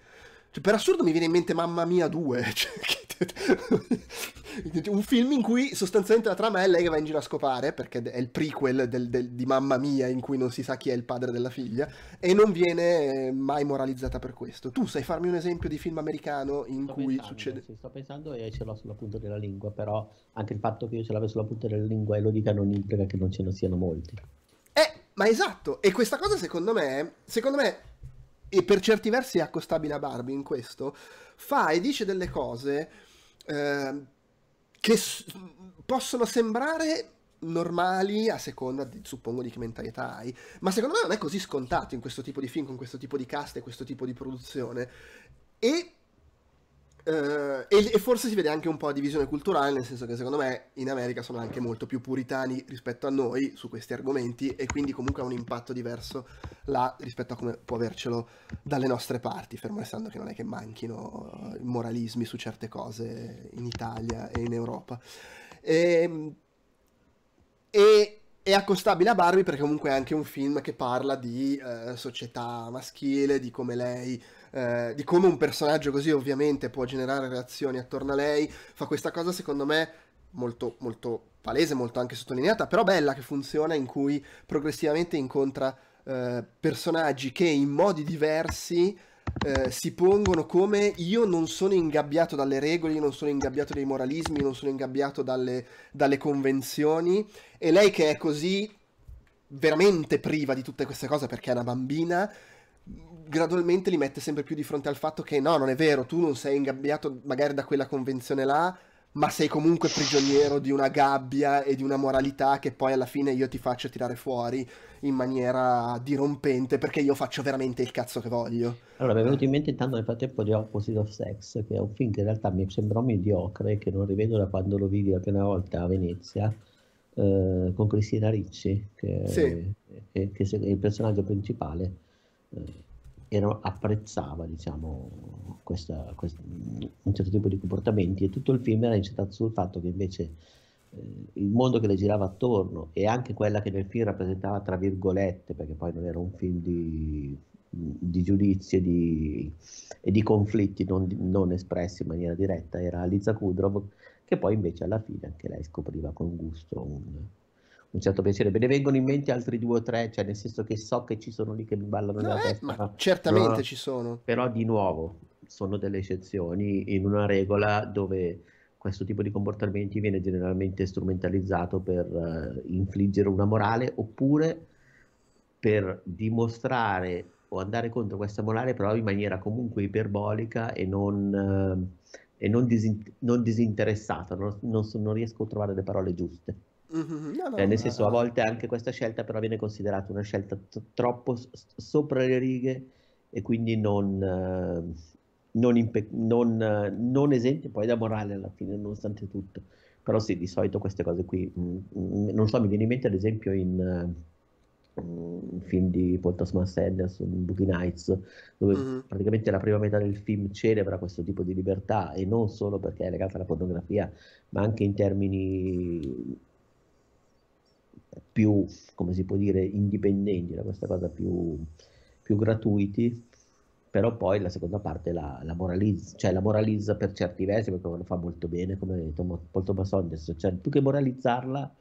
S1: Cioè, per assurdo mi viene in mente Mamma Mia 2, cioè, che un film in cui sostanzialmente la trama è lei che va in giro a scopare, perché è il prequel del, del, di Mamma Mia in cui non si sa chi è il padre della figlia, e non viene eh, mai moralizzata per questo. Tu sai farmi un esempio di film americano
S2: in sto cui pensando, succede... Sì, sto pensando e ce l'ho sulla punta della lingua, però anche il fatto che io ce l'avevo sulla punta della lingua e lo dica non implica che non ce ne siano molti. Eh,
S1: ma esatto, e questa cosa secondo me, secondo me e per certi versi è accostabile a Barbie in questo, fa e dice delle cose Ehm, che s- possono sembrare normali a seconda, di, suppongo, di che mentalità hai. Ma secondo me non è così scontato in questo tipo di film, con questo tipo di cast e questo tipo di produzione. E Uh, e, e, forse si vede anche un po' di divisione culturale, nel senso che secondo me in America sono anche molto più puritani rispetto a noi su questi argomenti e quindi comunque ha un impatto diverso là rispetto a come può avercelo dalle nostre parti, fermo restando che non è che manchino eh, moralismi su certe cose in Italia e in Europa. Ehm, e, e è accostabile a Barbie perché comunque è anche un film che parla di eh, società maschile, di come lei, eh, di come un personaggio così ovviamente può generare reazioni attorno a lei, fa questa cosa secondo me molto, molto palese, molto anche sottolineata, però bella che funziona in cui progressivamente incontra eh, personaggi che in modi diversi eh, si pongono come io non sono ingabbiato dalle regole, io non sono ingabbiato dai moralismi, io non sono ingabbiato dalle, dalle convenzioni e lei che è così veramente priva di tutte queste cose perché è una bambina, gradualmente li mette sempre più di fronte al fatto che no, non è vero, tu non sei ingabbiato magari da quella convenzione là, ma sei comunque prigioniero di una gabbia e di una moralità che poi alla fine io ti faccio tirare fuori in maniera dirompente perché io faccio veramente il cazzo che voglio.
S2: Allora, mi è venuto in mente intanto nel frattempo di Opposite of Sex, che è un film che in realtà mi sembrò mediocre, che non rivedo da quando lo vidi la prima volta a Venezia, eh, con Cristina Ricci, che, sì. che, che è il personaggio principale. Eh era, apprezzava diciamo, questa, questa, un certo tipo di comportamenti e tutto il film era incentrato sul fatto che invece eh, il mondo che le girava attorno e anche quella che nel film rappresentava tra virgolette, perché poi non era un film di, di giudizi e di, e di conflitti non, non, espressi in maniera diretta, era Liza Kudrov che poi invece alla fine anche lei scopriva con gusto un, un certo pensiero. Me ne vengono in mente altri due o tre, cioè nel senso che so che ci sono lì che mi ballano no, nella eh, testa. Ma certamente no, ci sono. Però di nuovo sono delle eccezioni in una regola dove questo tipo di comportamenti viene generalmente strumentalizzato per uh, infliggere una morale oppure per dimostrare o andare contro questa morale però in maniera comunque iperbolica e non, uh, e non, disin- non disinteressata, non, non, non riesco a trovare le parole giuste.
S1: Mm-hmm. No, no, cioè, nel senso, no, a
S2: volte anche questa scelta però viene considerata una scelta t- troppo s- sopra le righe e quindi non, eh, non, impe- non, eh, non esente poi da morale alla fine, nonostante tutto. Però sì, di solito queste cose qui, mh, mm, mh, mm, non so, mi viene in mente ad esempio in... Uh, un film di Paul Thomas Anderson, Boogie Nights, dove mm-hmm. praticamente la prima metà del film celebra questo tipo di libertà e non solo perché è legata alla fotografia, ma anche in termini più, come si può dire, indipendenti da questa cosa, più, più gratuiti, però poi la seconda parte la, la, moralizza, cioè la moralizza per certi versi, perché lo fa molto bene, come ha detto molto Basondes, cioè più che moralizzarla,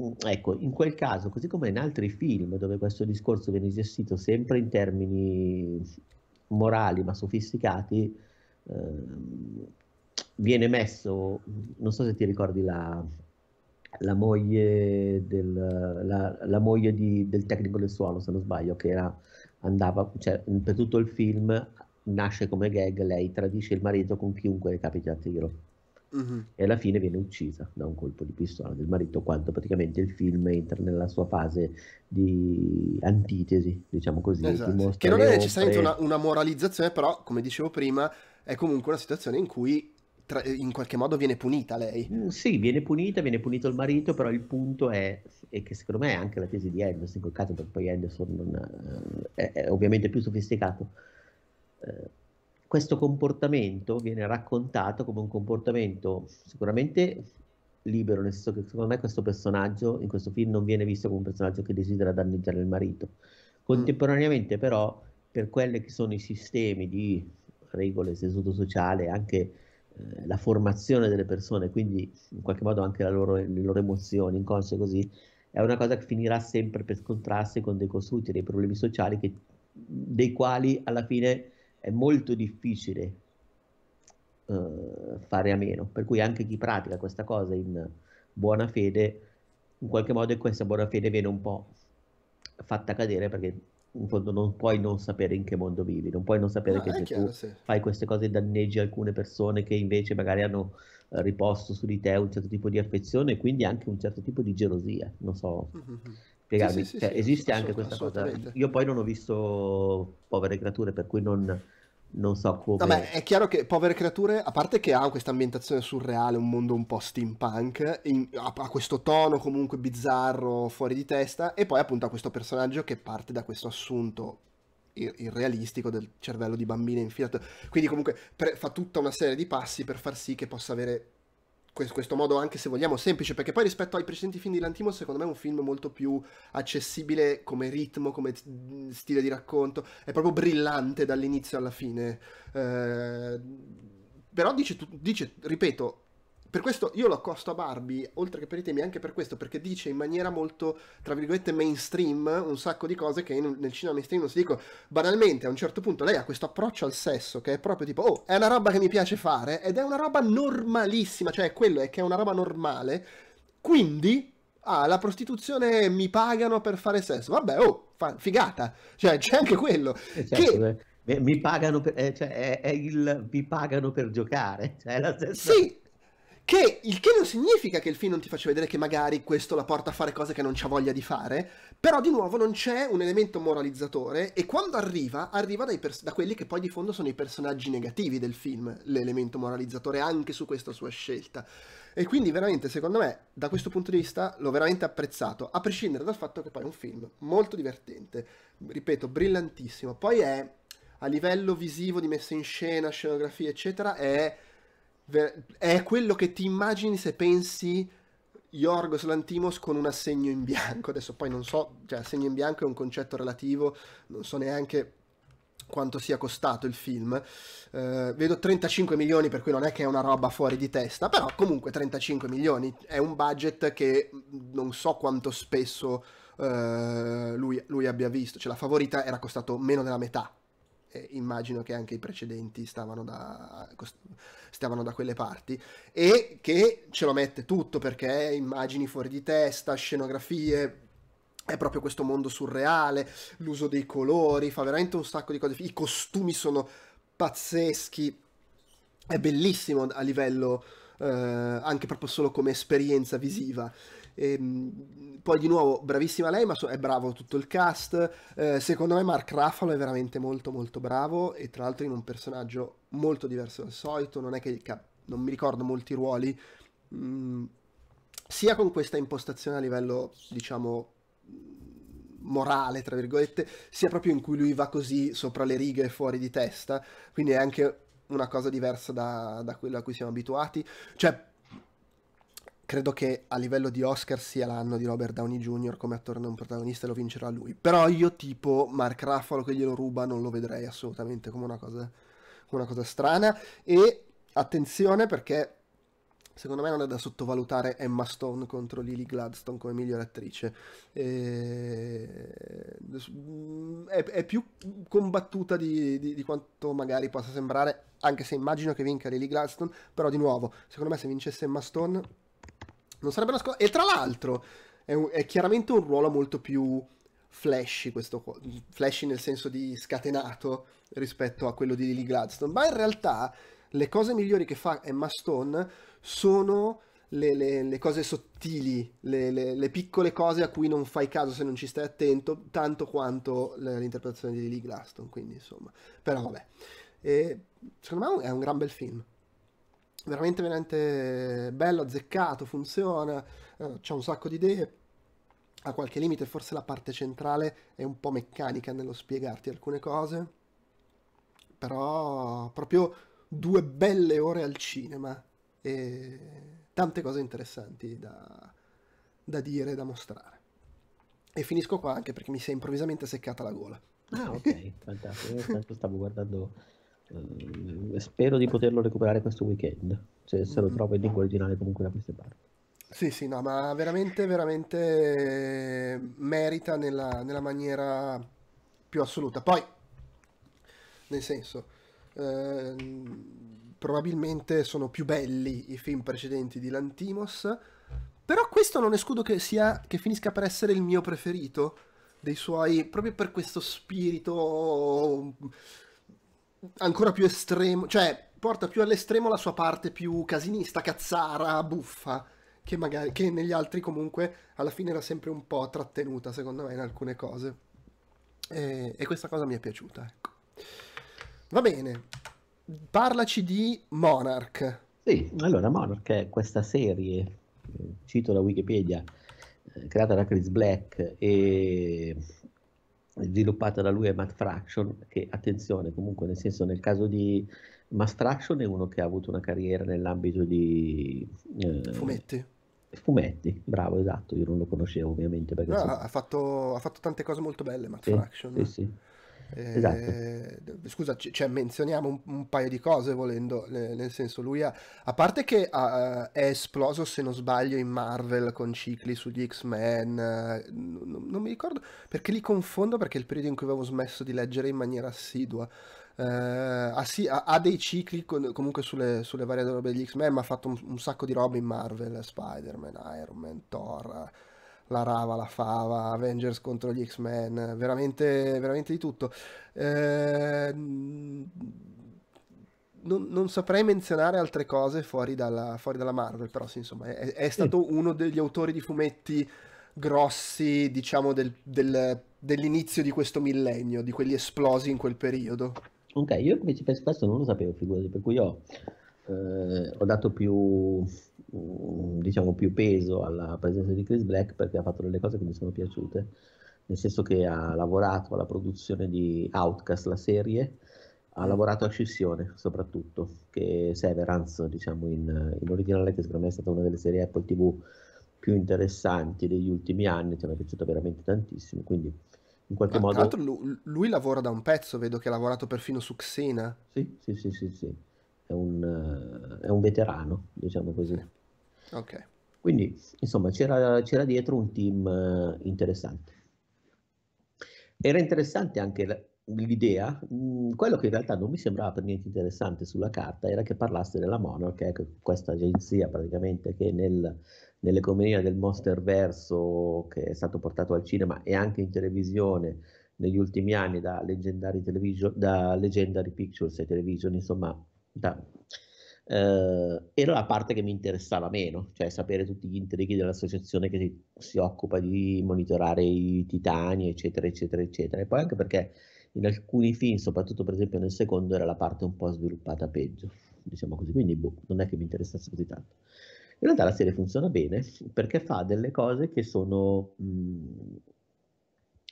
S2: mm, ecco, in quel caso, così come in altri film dove questo discorso viene gestito sempre in termini morali ma sofisticati, eh, viene messo, non so se ti ricordi la, la moglie, del, la, la moglie di, del, tecnico del suolo, se non sbaglio, che era, andava, cioè, per tutto il film nasce come gag, lei tradisce il marito con chiunque le capita a tiro. Uh-huh. E alla fine viene uccisa da un colpo di pistola del marito, quando praticamente il film entra nella sua fase di antitesi, diciamo così. Esatto. Che non è necessariamente opere...
S1: una, una moralizzazione, però, come dicevo prima, è comunque una situazione in cui tra, in qualche modo viene punita lei.
S2: Mm, sì, viene punita, viene punito il marito, però il punto è, è che secondo me è anche la tesi di Anderson, in quel caso perché poi Anderson non, eh, è, è, ovviamente più sofisticato, eh, questo comportamento viene raccontato come un comportamento sicuramente libero, nel senso che secondo me questo personaggio in questo film non viene visto come un personaggio che desidera danneggiare il marito. Contemporaneamente però per quelli che sono i sistemi di regole, statuto sociale, anche eh, la formazione delle persone, quindi in qualche modo anche loro, le loro emozioni inconsce così, è una cosa che finirà sempre per scontrarsi con dei costrutti, dei problemi sociali che, dei quali alla fine è molto difficile eh, fare a meno. Per cui anche chi pratica questa cosa in buona fede, in qualche modo questa buona fede viene un po' fatta cadere perché in fondo non puoi non sapere in che mondo vivi, non puoi non sapere no, che se chiaro, tu sì. fai queste cose e danneggi alcune persone che invece magari hanno eh, riposto su di te un certo tipo di affezione e quindi anche un certo tipo di gelosia, non so mm-hmm. spiegarmi, sì, cioè, sì, cioè, esiste anche questa cosa. Io poi non ho visto povere creature per cui non non so come. Vabbè,
S1: è chiaro che Povere Creature, a parte che ha questa ambientazione surreale, un mondo un po' steampunk, in, ha, ha, questo tono comunque bizzarro, fuori di testa, e poi appunto ha questo personaggio che parte da questo assunto ir- irrealistico del cervello di bambina infilato. Quindi comunque pre- fa tutta una serie di passi per far sì che possa avere questo modo anche se vogliamo semplice perché poi rispetto ai precedenti film di Lantimo secondo me è un film molto più accessibile come ritmo, come stile di racconto, è proprio brillante dall'inizio alla fine eh, però dice, dice, ripeto per questo io lo accosto a Barbie, oltre che per i temi, anche per questo, perché dice in maniera molto, tra virgolette, mainstream un sacco di cose che in, nel cinema mainstream non si dicono. Banalmente, a un certo punto lei ha questo approccio al sesso che è proprio tipo, oh, è una roba che mi piace fare ed è una roba normalissima, cioè quello è che è una roba normale. Quindi, ah, la prostituzione mi pagano per fare sesso. Vabbè,
S2: oh, fa- figata. Cioè, c'è anche quello. Eh, certo, che... Eh, mi pagano per, eh, cioè, è, è il, mi pagano per giocare. Cioè, è la stessa... Sì, che il che non
S1: significa che il film non ti faccia vedere che magari questo la porta a fare cose che non c'ha voglia di fare, però di nuovo non c'è un elemento moralizzatore e quando arriva, arriva pers- da quelli che poi di fondo sono i personaggi negativi del film, l'elemento moralizzatore anche su questa sua scelta. E quindi veramente, secondo me, da questo punto di vista l'ho veramente apprezzato, a prescindere dal fatto che poi è un film molto divertente, ripeto, brillantissimo. Poi è, a livello visivo, di messa in scena, scenografia, eccetera, è è quello che ti immagini se pensi Yorgos Lantimos con un assegno in bianco. Adesso poi non so, cioè assegno in bianco è un concetto relativo, non so neanche quanto sia costato il film. Uh, vedo 35 milioni, per cui non è che è una roba fuori di testa, però comunque 35 milioni è un budget che non so quanto spesso uh, lui, lui, abbia visto. Cioè la favorita era costato meno della metà. E immagino che anche i precedenti stavano da, stavano da quelle parti e che ce lo mette tutto perché immagini fuori di testa, scenografie, è proprio questo mondo surreale, l'uso dei colori, fa veramente un sacco di cose, i costumi sono pazzeschi, è bellissimo a livello eh, anche proprio solo come esperienza visiva. E, ehm, poi di nuovo, bravissima lei, ma è bravo tutto il cast. Eh, secondo me Mark Ruffalo è veramente molto molto bravo e tra l'altro in un personaggio molto diverso dal solito, non è che non mi ricordo molti ruoli. Mm, sia con questa impostazione a livello, diciamo, morale, tra virgolette, sia proprio in cui lui va così sopra le righe e fuori di testa, quindi è anche una cosa diversa da, da quella a cui siamo abituati. Cioè, credo che a livello di Oscar sia l'anno di Robert Downey Jr. come attore non protagonista e lo vincerà lui. Però io tipo Mark Raffalo che glielo ruba non lo vedrei assolutamente come una cosa, come una cosa strana. E attenzione perché secondo me non è da sottovalutare Emma Stone contro Lily Gladstone come migliore attrice. E... Mm, è, è, più combattuta di, di, di, quanto magari possa sembrare, anche se immagino che vinca Lily Gladstone, però di nuovo, secondo me se vincesse Emma Stone non sarebbe una scuola. E tra l'altro è, un, è chiaramente un ruolo molto più flashy, questo qua, flashy nel senso di scatenato rispetto a quello di Lily Gladstone, ma in realtà le cose migliori che fa Emma Stone sono le, le, le cose sottili, le, le, piccole cose a cui non fai caso se non ci stai attento, tanto quanto l'interpretazione di Lily Gladstone, quindi insomma, però vabbè, e, secondo me è un gran bel film veramente veramente bello, azzeccato, funziona, eh, c'è un sacco di idee, ha qualche limite, forse la parte centrale è un po' meccanica nello spiegarti alcune cose, però proprio due belle ore al cinema e tante cose interessanti da, da dire, da mostrare. E finisco qua anche perché mi si è improvvisamente seccata la gola. Ah
S2: ok, fantastico, stavo guardando Ehm, spero di poterlo recuperare questo weekend, se, se lo mm. trovo in lingua originale comunque da queste parti.
S1: Sì, sì, no, ma veramente, veramente merita nella, nella maniera più assoluta. Poi, nel senso, eh, probabilmente sono più belli i film precedenti di Lantimos, però questo non escludo che, sia, che finisca per essere il mio preferito dei suoi, proprio per questo spirito ancora più estremo, cioè porta più all'estremo la sua parte più casinista, cazzara, buffa, che, magari, che negli altri comunque alla fine era sempre un po' trattenuta, secondo me, in alcune cose. E, e questa cosa mi è piaciuta, ecco. Va bene,
S2: parlaci di Monarch. Sì, allora Monarch è questa serie, eh, cito da Wikipedia, eh, creata da Chris Black e sviluppata da lui è Matt Fraction, che attenzione comunque nel senso nel caso di Matt Fraction è uno che ha avuto una carriera nell'ambito di... Eh, fumetti. Fumetti, bravo, esatto, io non lo conoscevo ovviamente. Perché no, so... ha,
S1: fatto, ha, fatto, tante cose molto belle Matt sì, Fraction. Sì, sì. Esatto. Eh, esatto. Scusa, cioè, menzioniamo un, un, paio di cose volendo, nel senso lui ha, a parte che ha, è esploso se non sbaglio in Marvel con cicli sugli X-Men, non, eh, non mi ricordo perché li confondo perché è il periodo in cui avevo smesso di leggere in maniera assidua. Uh, ah, sì, ha, ha, dei cicli con, comunque sulle, sulle, varie robe degli X-Men, ma ha fatto un, un, sacco di robe in Marvel, Spider-Man, Iron Man, Thor, la Rava, la Fava, Avengers contro gli X-Men, veramente, veramente di tutto. Eh, non, non, saprei menzionare altre cose fuori dalla, fuori dalla Marvel, però sì, insomma, è, è stato mm. uno degli autori di fumetti grossi, diciamo, del, del, dell'inizio di questo millennio, di quelli esplosi in quel periodo.
S2: Ok, io invece per questo non lo sapevo, figurati, per cui io eh, ho dato più diciamo più peso alla presenza di Chris Black perché ha fatto delle cose che mi sono piaciute nel senso che ha lavorato alla produzione di Outcast la serie ha lavorato a Scissione soprattutto che Severance diciamo in, in originale che secondo me è stata una delle serie Apple TV più interessanti degli ultimi anni ci cioè è piaciuta veramente tantissimo quindi in qualche Ma, modo tra l'altro
S1: lui, lui, lavora da un pezzo vedo che ha lavorato perfino su Xena
S2: sì sì sì sì, sì. È, un, è un veterano diciamo così Okay. Quindi, insomma, c'era, c'era dietro un team eh, interessante. Era interessante anche l'idea, mh, mm, quello che in realtà non mi sembrava per niente interessante sulla carta era che parlasse della Monarch, che questa agenzia praticamente che nel, nell'economia del monster verso che è stato portato al cinema e anche in televisione negli ultimi anni da Legendary, da Legendary Pictures e Television, insomma da eh, era la parte che mi interessava meno, cioè sapere tutti gli intrighi dell'associazione che si, si occupa di monitorare i titani, eccetera, eccetera, eccetera. E poi anche perché in alcuni film, soprattutto per esempio nel secondo, era la parte un po' sviluppata peggio, diciamo così, quindi boh, non è che mi interessasse così tanto. In realtà la serie funziona bene perché fa delle cose che sono... Mh, mm,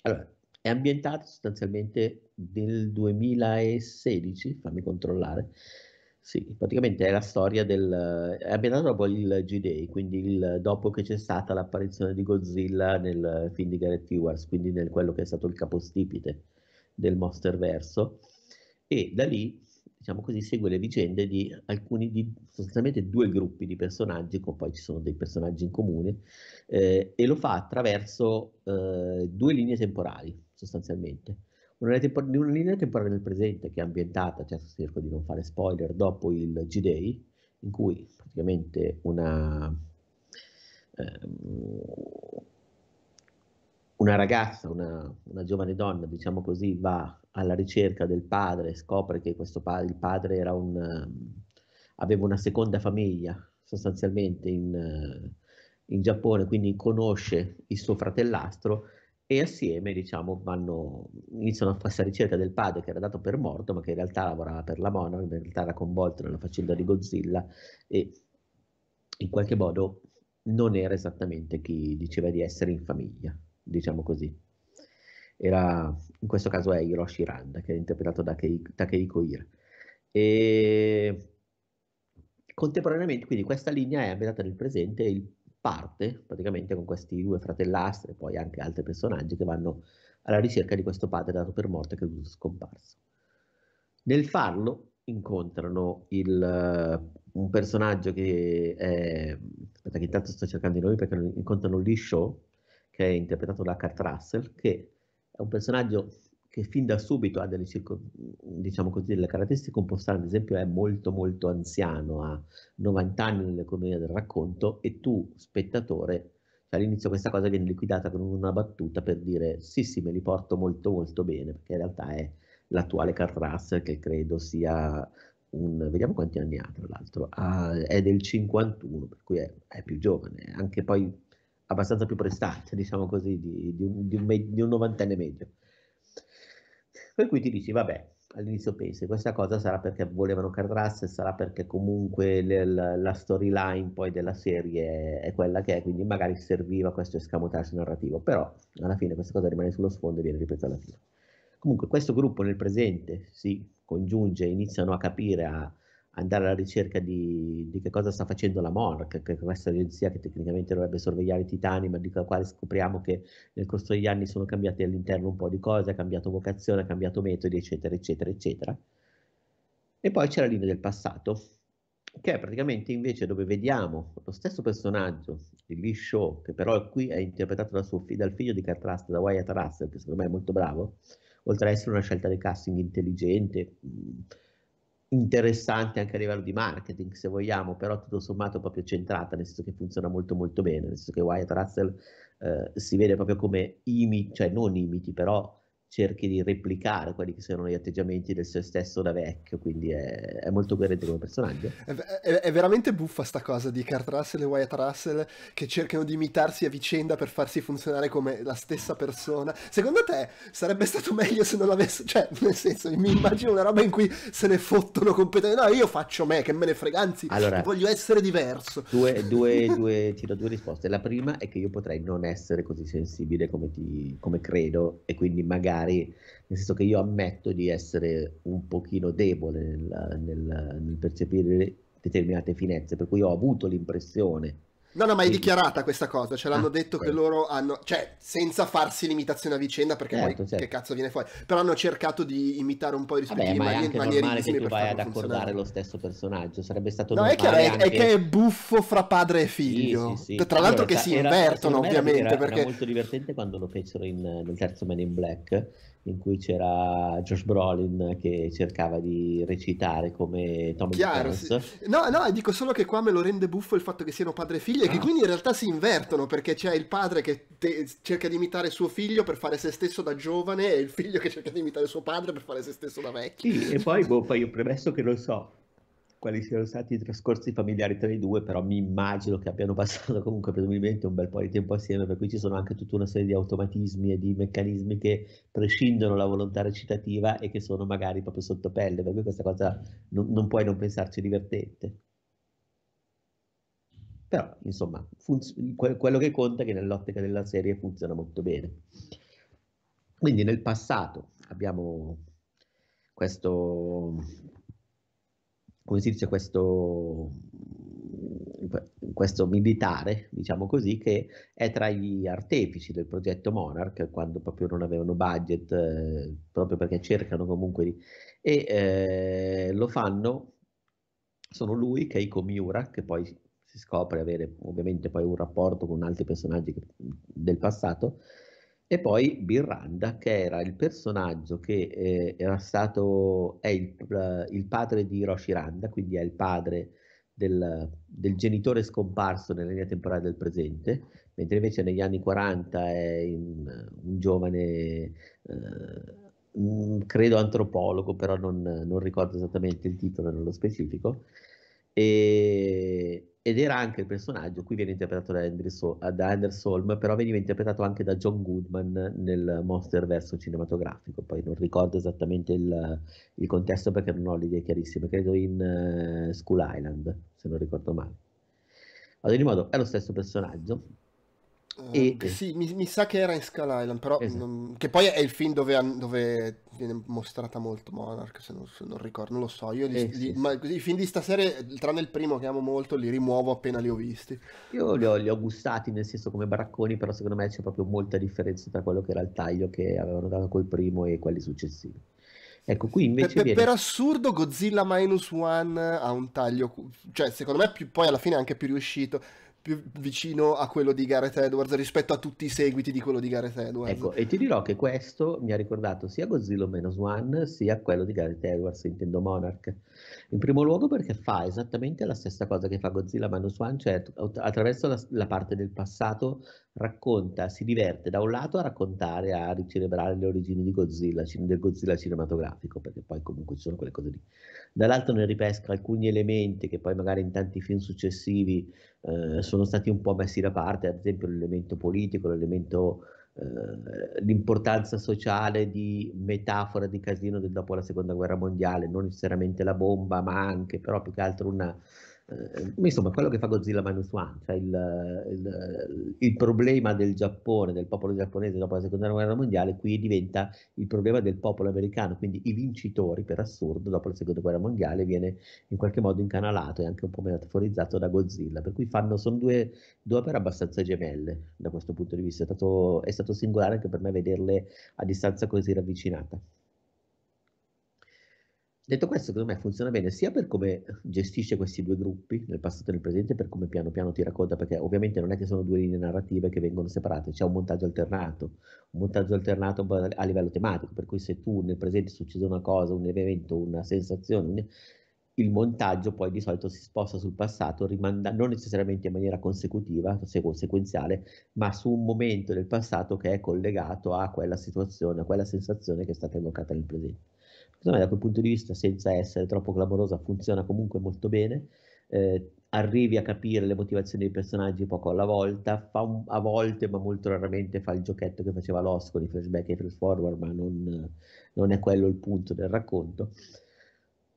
S2: allora, è ambientata sostanzialmente nel 2016, fammi controllare, sì, praticamente è la storia del... è ambientato dopo il G-Day, quindi il, dopo che c'è stata l'apparizione di Godzilla nel film di Gareth Edwards, quindi nel quello che è stato il capostipite del Monster Monsterverso, e da lì, diciamo così, segue le vicende di alcuni, di sostanzialmente due gruppi di personaggi, con poi ci sono dei personaggi in comune, eh, e lo fa attraverso eh, due linee temporali, sostanzialmente non è tempo- una linea temporale nel presente che è ambientata, certo cerco di non fare spoiler, dopo il G-Day, in cui praticamente una, ehm, una ragazza, una, una, giovane donna, diciamo così, va alla ricerca del padre, scopre che questo pa- il padre era un, aveva una seconda famiglia sostanzialmente in, in Giappone, quindi conosce il suo fratellastro e assieme diciamo, vanno, iniziano a fare questa ricerca del padre che era dato per morto ma che in realtà lavorava per la Mono, in realtà era coinvolto nella faccenda di Godzilla e in qualche modo non era esattamente chi diceva di essere in famiglia, diciamo così. Era, in questo caso è Hiroshi Randa che è interpretato da Takehiko Ira. E contemporaneamente, quindi questa linea è ambientata nel presente e il parte praticamente con questi due fratellastri e poi anche altri personaggi che vanno alla ricerca di questo padre dato per morto e creduto scomparso. Nel farlo incontrano il, eh, un personaggio che è, aspetta che intanto sto cercando i nomi perché incontrano Lee Shaw che è interpretato da Kurt Russell che è un personaggio che fin da subito ha delle, diciamo così, delle caratteristiche un po' strane, ad esempio è molto molto anziano, ha 90 anni nell'economia del racconto e tu, spettatore, cioè all'inizio questa cosa viene liquidata con una battuta per dire sì sì me li porto molto molto bene, perché in realtà è l'attuale Carras che credo sia un, vediamo quanti anni ha tra l'altro, ah, è del 51, per cui è, è, più giovane, anche poi abbastanza più prestante, diciamo così, di, di, un, di, un, di un novantenne medio. Per cui ti dici, vabbè, all'inizio pensi questa cosa sarà perché volevano che sarà perché comunque l- la storyline poi della serie è quella che è, quindi magari serviva questo escamotage narrativo, però alla fine questa cosa rimane sullo sfondo e viene ripresa alla fine. Comunque questo gruppo nel presente si congiunge, iniziano a capire, a, andare alla ricerca di, di, che cosa sta facendo la Monarch, che è questa agenzia che tecnicamente dovrebbe sorvegliare i titani, ma di quale scopriamo che nel corso degli anni sono cambiate all'interno un po' di cose, ha cambiato vocazione, ha cambiato metodi, eccetera, eccetera, eccetera. E poi c'è la linea del passato, che è praticamente invece dove vediamo lo stesso personaggio di Lee Shaw, che però qui è interpretato da suo, dal figlio di Kurt Russell, da Wyatt Russell, che secondo me è molto bravo, oltre ad essere una scelta di casting intelligente, mh, interessante anche a livello di marketing se vogliamo però tutto sommato proprio centrata nel senso che funziona molto molto bene nel senso che Wyatt Russell eh, si vede proprio come imiti cioè non imiti però cerchi di replicare quelli che sono gli atteggiamenti del se stesso da vecchio, quindi è, è molto coerente come personaggio.
S1: È, è, è, veramente buffa sta cosa di Kurt Russell e Wyatt Russell che cercano di imitarsi a vicenda per farsi funzionare come la stessa persona. Secondo te sarebbe stato meglio se non l'avesse, cioè nel senso mi immagino una roba in cui se ne fottono completamente, no io faccio me che me ne frega, anzi allora, voglio essere diverso.
S2: Due, due, due, ti do due risposte, la prima è che io potrei non essere così sensibile come, ti, come credo e quindi magari magari, nel senso che io ammetto di essere un pochino debole nel, nel, nel percepire determinate finezze, per cui ho avuto l'impressione
S1: No, no, ma è dichiarata questa cosa, ce cioè l'hanno ah, detto okay. che loro hanno, cioè, senza farsi l'imitazione a vicenda, perché certo, poi certo. che certo. cazzo viene fuori, però hanno cercato di imitare un po' i rispettivi Vabbè, ma è anche normale che tu vai ad accordare
S2: lo stesso personaggio, sarebbe stato No, è chiaro, anche... è che è
S1: buffo fra padre e figlio, sì, sì, sì. tra allora, l'altro che si invertono ovviamente, era, perché... Era molto
S2: divertente quando lo fecero in, nel terzo Man in Black, in cui c'era Josh Brolin che cercava di recitare come Tom Chiaro,
S1: No, no, dico solo che qua me lo rende buffo il fatto che siano padre e figlio ah. e che quindi in realtà si invertono perché c'è il padre che te- cerca di imitare suo figlio per fare se stesso da giovane e il figlio che cerca di imitare suo padre per fare se stesso da vecchio.
S2: Sì, e poi, boh, poi io premesso che lo so, quali siano stati i trascorsi familiari tra i due, però mi immagino che abbiano passato comunque presumibilmente un bel po' di tempo assieme, per cui ci sono anche tutta una serie di automatismi e di meccanismi che prescindono dalla volontà recitativa e che sono magari proprio sotto pelle, per cui questa cosa non, non puoi non pensarci divertente. Però, insomma, funz- quello che conta è che nell'ottica della serie funziona molto bene. Quindi nel passato abbiamo questo come si dice, questo, questo militare, diciamo così, che è tra gli artefici del progetto Monarch, quando proprio non avevano budget, eh, proprio perché cercano comunque di... E eh, lo fanno, sono lui, Keiko Miura, che poi si scopre avere ovviamente poi un rapporto con altri personaggi del passato, e poi Birranda, che era il personaggio che eh, era stato, è il, eh, il, padre di Roshi Randa, quindi è il padre del, del, genitore scomparso nella linea temporale del presente, mentre invece negli anni 40 è in, un giovane, eh, credo antropologo, però non, non ricordo esattamente il titolo nello specifico, e, ed era anche il personaggio, qui viene interpretato da, Anderson, da Anders Holm, però veniva interpretato anche da John Goodman nel Monster verso cinematografico, poi non ricordo esattamente il, il, contesto perché non ho le idee chiarissime, credo in uh, School Island, se non ricordo male. Ad ogni modo è lo stesso personaggio,
S1: eh, Sì,
S2: mi, mi, sa che era in Skull Island, però esatto. non, che poi è il
S1: film dove, dove, viene mostrata molto Monarch, se non, se non ricordo, non lo so. Io li, eh, li, sì. ma, i film di stasera, tranne il primo che amo molto, li rimuovo appena li ho visti. Io li ho, li ho,
S2: gustati, nel senso come baracconi, però secondo me c'è proprio molta differenza tra quello che era il taglio che avevano dato col primo e quelli successivi. Ecco, qui invece per, viene... per
S1: assurdo Godzilla Minus One ha un taglio, cioè secondo me più, poi alla fine è anche più riuscito più vicino a quello di Gareth Edwards rispetto a tutti i seguiti di quello di Gareth Edwards. Ecco,
S2: e ti dirò che questo mi ha ricordato sia Godzilla Menos One sia quello di Gareth Edwards, intendo Monarch. In primo luogo perché fa esattamente la stessa cosa che fa Godzilla Menos One, cioè attraverso la, la parte del passato racconta, si diverte da un lato a raccontare, a ricelebrare le origini di Godzilla, del Godzilla cinematografico, perché poi comunque ci sono quelle cose lì, dall'altro ne ripesca alcuni elementi che poi magari in tanti film successivi eh, sono stati un po' messi da parte, ad esempio l'elemento politico, l'elemento eh, l'importanza sociale di metafora di casino del dopo la seconda guerra mondiale, non necessariamente la bomba, ma anche però più che altro una, Ehm, insomma, quello che fa Godzilla Minus One, cioè il, il, il, problema del Giappone, del popolo giapponese dopo la seconda guerra mondiale, qui diventa il problema del popolo americano, quindi i vincitori, per assurdo, dopo la seconda guerra mondiale viene in qualche modo incanalato e anche un po' metaforizzato da Godzilla, per cui fanno, sono due, due opere abbastanza gemelle da questo punto di vista, è stato, è stato singolare anche per me vederle a distanza così ravvicinata. Detto questo, secondo me funziona bene sia per come gestisce questi due gruppi nel passato e nel presente, per come piano piano ti racconta, perché ovviamente non è che sono due linee narrative che vengono separate, c'è un montaggio alternato, un montaggio alternato a livello tematico, per cui se tu nel presente succede una cosa, un evento, una sensazione, il montaggio poi di solito si sposta sul passato, rimanda non necessariamente in maniera consecutiva, se sequenziale, ma su un momento del passato che è collegato a quella situazione, a quella sensazione che è stata evocata nel presente. Secondo me da quel punto di vista, senza essere troppo clamorosa, funziona comunque molto bene. Eh, arrivi a capire le motivazioni dei personaggi poco alla volta, fa un, a volte, ma molto raramente, fa il giochetto che faceva l'Os con i flashback e i flash forward, ma non, non, è quello il punto del racconto.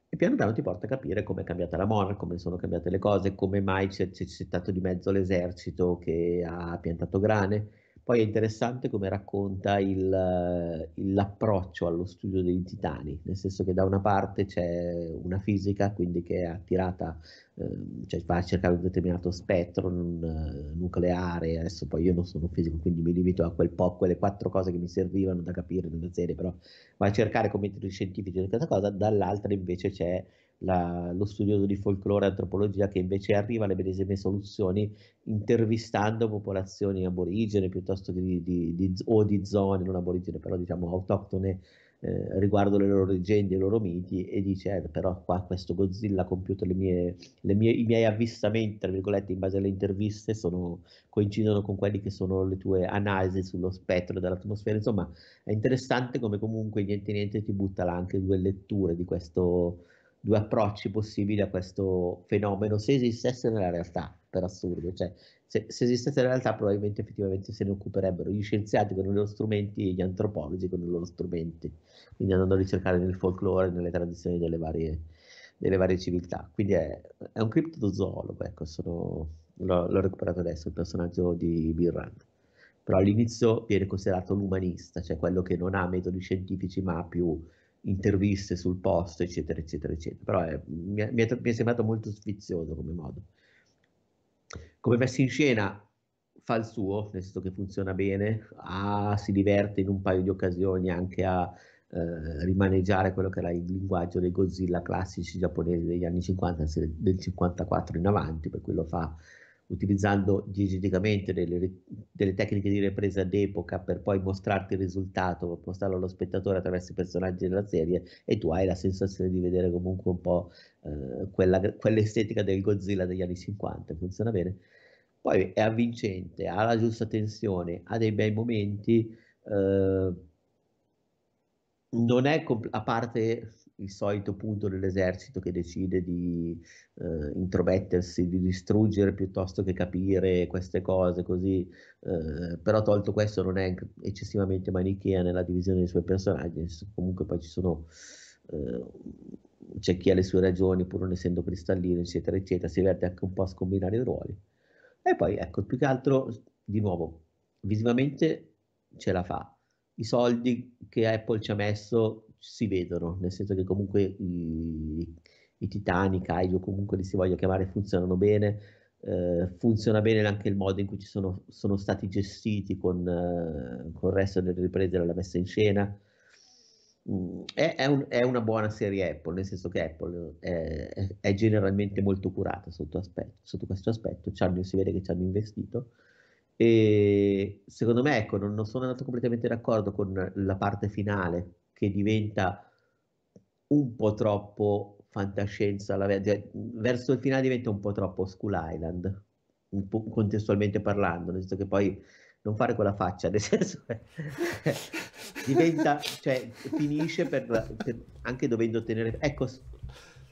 S2: E piano piano ti porta a capire come è cambiata la Monarch, come sono cambiate le cose, come mai c'è, c'è stato di mezzo l'esercito che ha piantato grane, poi è interessante come racconta il, eh, l'approccio allo studio dei titani, nel senso che da una parte c'è una fisica, quindi che è attirata, ehm, cioè va a cercare un determinato spettro eh, nucleare, adesso poi io non sono fisico, quindi mi limito a quel po', quelle quattro cose che mi servivano da capire nella serie, però va a cercare come scientifici questa cosa, dall'altra invece c'è la, lo studioso di folklore e antropologia che invece arriva alle medesime soluzioni intervistando popolazioni aborigene piuttosto che di, di, di, o di zone non aborigene però diciamo autoctone eh, riguardo le loro leggende, i loro miti e dice eh, però qua questo Godzilla ha compiuto le mie, le mie, i miei avvistamenti tra virgolette in base alle interviste sono, coincidono con quelli che sono le tue analisi sullo spettro dell'atmosfera insomma è interessante come comunque niente niente ti butta là anche due letture di questo due approcci possibili a questo fenomeno, se esistesse nella realtà, per assurdo, cioè se, se esistesse nella realtà probabilmente effettivamente se ne occuperebbero gli scienziati con i loro strumenti e gli antropologi con i loro strumenti, quindi andando a ricercare nel folklore, nelle tradizioni delle varie, delle varie civiltà, quindi è, è un criptozoologo, ecco, sono, l'ho, l'ho, recuperato adesso, il personaggio di Bill però all'inizio viene considerato l'umanista, cioè quello che non ha metodi scientifici ma ha più interviste sul posto, eccetera, eccetera, eccetera. Però eh, è, mi, è, mi, è, sembrato molto sfizioso come modo. Come messa in scena fa il suo, nel senso che funziona bene, ah, si diverte in un paio di occasioni anche a eh, rimaneggiare quello che era il linguaggio dei Godzilla classici giapponesi degli anni 50, del 54 in avanti, per cui lo fa utilizzando digiticamente delle, delle, tecniche di ripresa d'epoca per poi mostrarti il risultato, mostrarlo allo spettatore attraverso i personaggi della serie e tu hai la sensazione di vedere comunque un po' eh, quella, quell'estetica del Godzilla degli anni 50, funziona bene. Poi è avvincente, ha la giusta tensione, ha dei bei momenti, eh, non è a parte il solito punto dell'esercito che decide di eh, intromettersi, di distruggere piuttosto che capire queste cose così, eh, però tolto questo non è eccessivamente manichea nella divisione dei suoi personaggi, comunque poi ci sono... Eh, c'è chi ha le sue ragioni pur non essendo cristallino eccetera eccetera si diverte anche un po' a scombinare i ruoli e poi ecco più che altro di nuovo visivamente ce la fa i soldi che Apple ci ha messo si vedono, nel senso che comunque i, i Titani, Kaido, comunque li si voglia chiamare, funzionano bene. Eh, funziona bene anche il modo in cui ci sono, sono stati gestiti con, eh, con, il resto delle riprese della messa in scena. Mm, è, è, un, è, una buona serie Apple, nel senso che Apple è, è generalmente molto curata sotto, aspetto, sotto questo aspetto, si vede che ci hanno investito. E secondo me, ecco, non, non sono andato completamente d'accordo con la parte finale che diventa un po' troppo fantascienza, la, cioè, verso il finale diventa un po' troppo School Island, po contestualmente parlando, nel senso che poi non fare quella faccia, nel senso che diventa, cioè finisce per, per, anche dovendo tenere, ecco,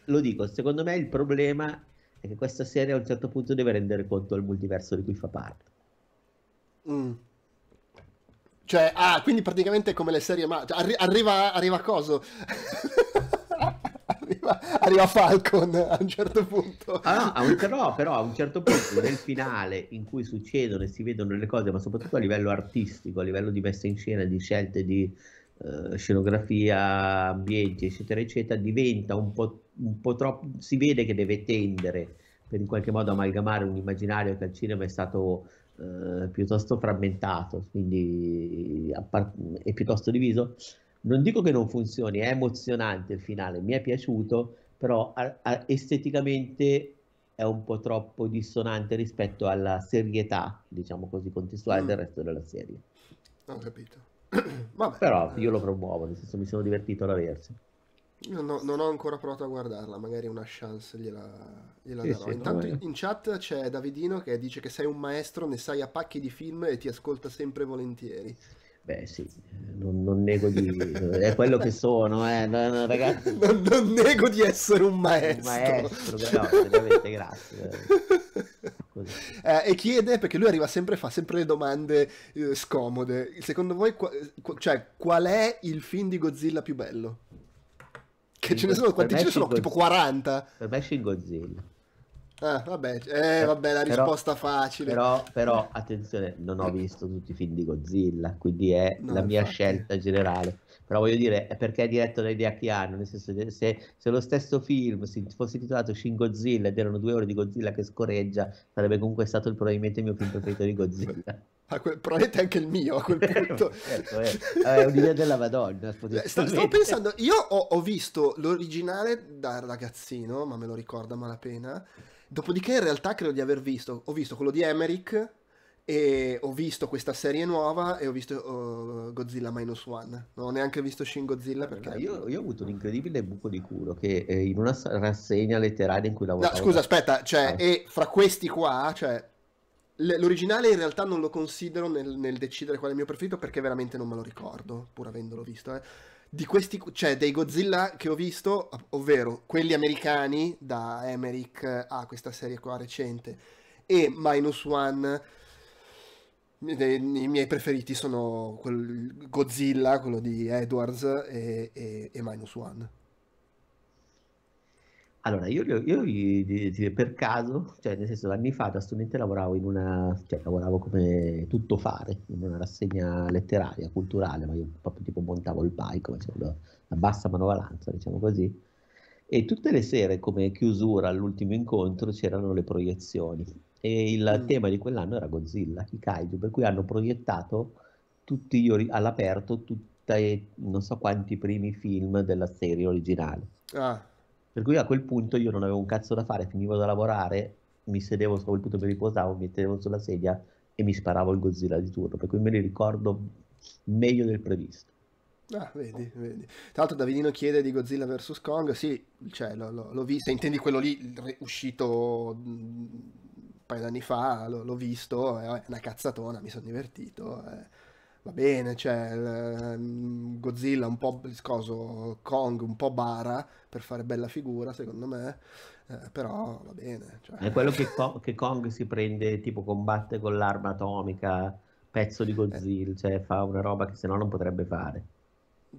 S2: lo dico, secondo me il problema è che questa serie a un certo punto deve rendere conto del multiverso di cui fa parte.
S1: Mm. Cioè, ah, quindi praticamente è come le serie ma... Cioè, arri- arriva, arriva Coso. arriva, arriva, Falcon a un certo punto.
S2: Ah, no, un, però a un certo punto nel finale in cui succedono e si vedono le cose, ma soprattutto a livello artistico, a livello di messa in scena, di scelte di eh, scenografia, ambienti, eccetera, eccetera, diventa un po', un po' troppo... si vede che deve tendere per in qualche modo amalgamare un immaginario che al cinema è stato eh, piuttosto frammentato, quindi è piuttosto diviso. Non dico che non funzioni, è emozionante il finale, mi è piaciuto, però esteticamente è un po' troppo dissonante rispetto alla serietà, diciamo così, contestuale mm. del resto della serie. Ho capito. Vabbè. Però eh. io lo promuovo, nel senso mi sono divertito ad averci.
S1: Io no, non ho ancora provato a guardarla, magari una chance gliela, gliela sì, darò. Sì, Intanto in, in chat c'è Davidino che dice che sei un maestro, ne sai a pacchi di film e ti ascolta sempre volentieri.
S2: Beh sì, non, non nego di... è quello che sono, eh. no, no, ragazzi. Non, non, nego di essere un maestro. Un maestro, no, veramente, grazie.
S1: Eh, e chiede, perché lui arriva sempre e fa sempre le domande eh, scomode, secondo voi eh, qua, cioè, qual è il film di Godzilla più bello?
S2: Che ce ne sono? Quanti ce ne sono? Tipo 40? Per me c'è Godzilla.
S1: Ah, vabbè, eh, vabbè, la però, risposta facile. Però, però,
S2: attenzione, non ho visto tutti i film di Godzilla, quindi è no, la mia infatti. scelta generale. Però voglio dire, è perché è diretto da idea che hanno, nel senso se, se, lo stesso film si fosse intitolato Shin Godzilla ed erano due ore di Godzilla che scorreggia, sarebbe comunque stato probabilmente il mio film preferito di Godzilla.
S1: Quel, probabilmente anche il mio a quel eh, punto.
S2: certo, è, eh. è eh, un'idea della Madonna. Stavo pensando,
S1: io ho, ho visto l'originale da ragazzino, ma me lo ricorda malapena. Dopodiché, in realtà, credo di aver visto. Ho visto quello di Emmerich. E ho visto questa serie nuova e ho visto uh, Godzilla Minus One.
S2: Non ho neanche visto Shin Godzilla perché... Io, io ho avuto un incredibile buco di culo che eh, in una rassegna letteraria in cui lavoravo... No, scusa,
S1: aspetta, cioè, eh. e fra questi qua, cioè, L'originale in realtà non lo considero nel, nel, decidere qual è il mio preferito perché veramente non me lo ricordo, pur avendolo visto. Eh. Di questi, cioè dei Godzilla che ho visto, ovvero quelli americani, da Emmerich eh, a questa serie qua recente, e Minus One, i miei preferiti sono quel Godzilla, quello di Edwards, e, e, e Minus One.
S2: Allora, io, io, io, per caso, cioè nel senso anni fa da studente lavoravo in una, cioè lavoravo come tutto fare, in una rassegna letteraria, culturale, ma io proprio tipo montavo il pai, come cioè, la bassa manovalanza, diciamo così, e tutte le sere come chiusura all'ultimo incontro c'erano le proiezioni e il mm. tema di quell'anno era Godzilla, i kaiju, per cui hanno proiettato tutti gli all'aperto tutti non so quanti primi film della serie originale. Ah per cui a quel punto io non avevo un cazzo da fare, finivo da lavorare, mi sedevo, su quel punto mi riposavo, mi mettevo sulla sedia e mi sparavo il Godzilla di turno, per cui me li ricordo meglio del previsto.
S1: Ah, vedi, vedi. Tra l'altro Davidino chiede di Godzilla vs. Kong, sì, cioè, lo, lo, l'ho visto, intendi quello lì uscito mm, un paio d'anni fa, lo, l'ho visto, eh, è una cazzatona, mi sono divertito. Eh va bene, cioè ehm, Godzilla un po' scoso, Kong un po' bara per fare bella figura, secondo me, eh, però va bene. Cioè... È quello
S2: che, che, Kong si prende, tipo combatte con l'arma atomica, pezzo di eh. Godzilla, eh. cioè fa una roba che se no non potrebbe fare.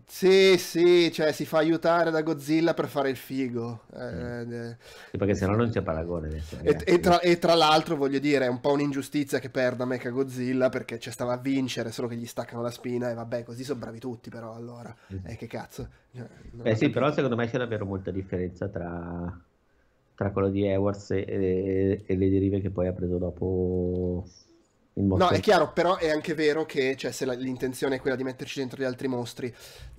S1: Sì, sì, cioè si fa aiutare da Godzilla per fare il figo. Eh, eh
S2: sì, perché sennò non c'è paragone. Adesso, e, e,
S1: tra, e, tra, l'altro, voglio dire, è un po' un'ingiustizia che perda Mecha Godzilla perché ci stava a vincere, solo che gli staccano la spina e vabbè, così sono bravi tutti, però allora. Mm. Eh, che cazzo. Cioè, eh sì, però
S2: secondo me c'è davvero molta differenza tra, tra quello di Edwards e, e, le derive che poi ha preso dopo No, è
S1: chiaro, però è anche vero che cioè, se la, l'intenzione è quella di metterci dentro gli altri mostri,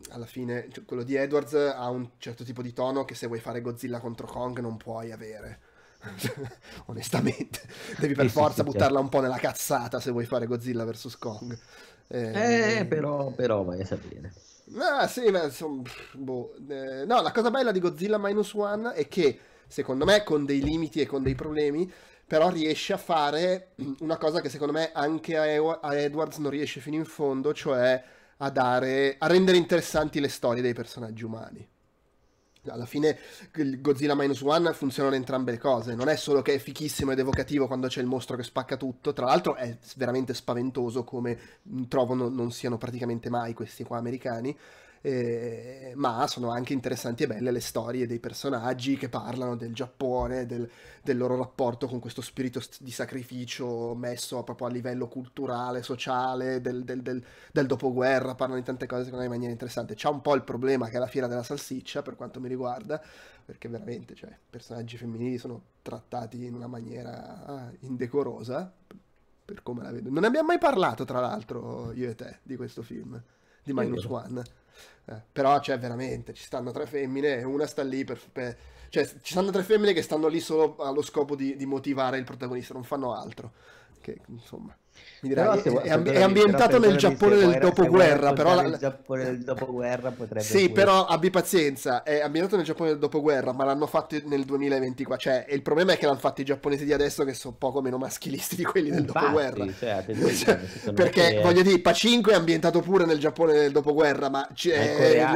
S1: alla fine cioè, quello di Edwards ha un certo tipo di tono che se vuoi fare Godzilla contro Kong non puoi avere. Onestamente, devi per sì, forza sì, buttarla certo. un po' nella cazzata se vuoi fare Godzilla vs. Kong. Eh, eh, però,
S2: però vai a sapere.
S1: Ah, sì, ma insomma, boh. eh, no, la cosa bella di Godzilla Minus One è che, secondo me, con dei limiti e con dei problemi, però riesce a fare una cosa che secondo me anche a, Ew- a Edwards non riesce fino in fondo, cioè a, dare, a rendere interessanti le storie dei personaggi umani. Alla fine Godzilla Minus One funzionano entrambe le cose, non è solo che è fichissimo ed evocativo quando c'è il mostro che spacca tutto, tra l'altro è veramente spaventoso come trovo non siano praticamente mai questi qua americani, eh, ma sono anche interessanti e belle le storie dei personaggi che parlano del Giappone, del, del loro rapporto con questo spirito di sacrificio messo proprio a livello culturale, sociale, del, del, del dopoguerra, parlano di tante cose secondo me in maniera interessante. C'è un po' il problema che è la fiera della salsiccia per quanto mi riguarda, perché veramente, cioè, personaggi femminili sono trattati in una maniera ah, indecorosa, per come la vedo. Non ne abbiamo mai parlato, tra l'altro, io e te, di questo film, di Minus One. Eh, però, cioè, veramente, ci stanno tre femmine e una sta lì per, per... Cioè, ci stanno tre femmine che stanno lì solo allo scopo di, di motivare il protagonista, non fanno altro. Che, insomma... Dirai, eh, è, è, ambi- è, ambientato nel Giappone del dopoguerra, però... La... Giappone del dopoguerra potrebbe... Sì, pure... però abbi pazienza, è ambientato nel Giappone del dopoguerra, ma l'hanno fatto nel 2024, cioè il problema è che l'hanno fatto i giapponesi di adesso che sono poco meno maschilisti di quelli del Infatti, dopoguerra.
S2: Cioè, cioè, perché che... voglio
S1: dire, Pa 5 è ambientato pure nel Giappone del dopoguerra, ma... C'è,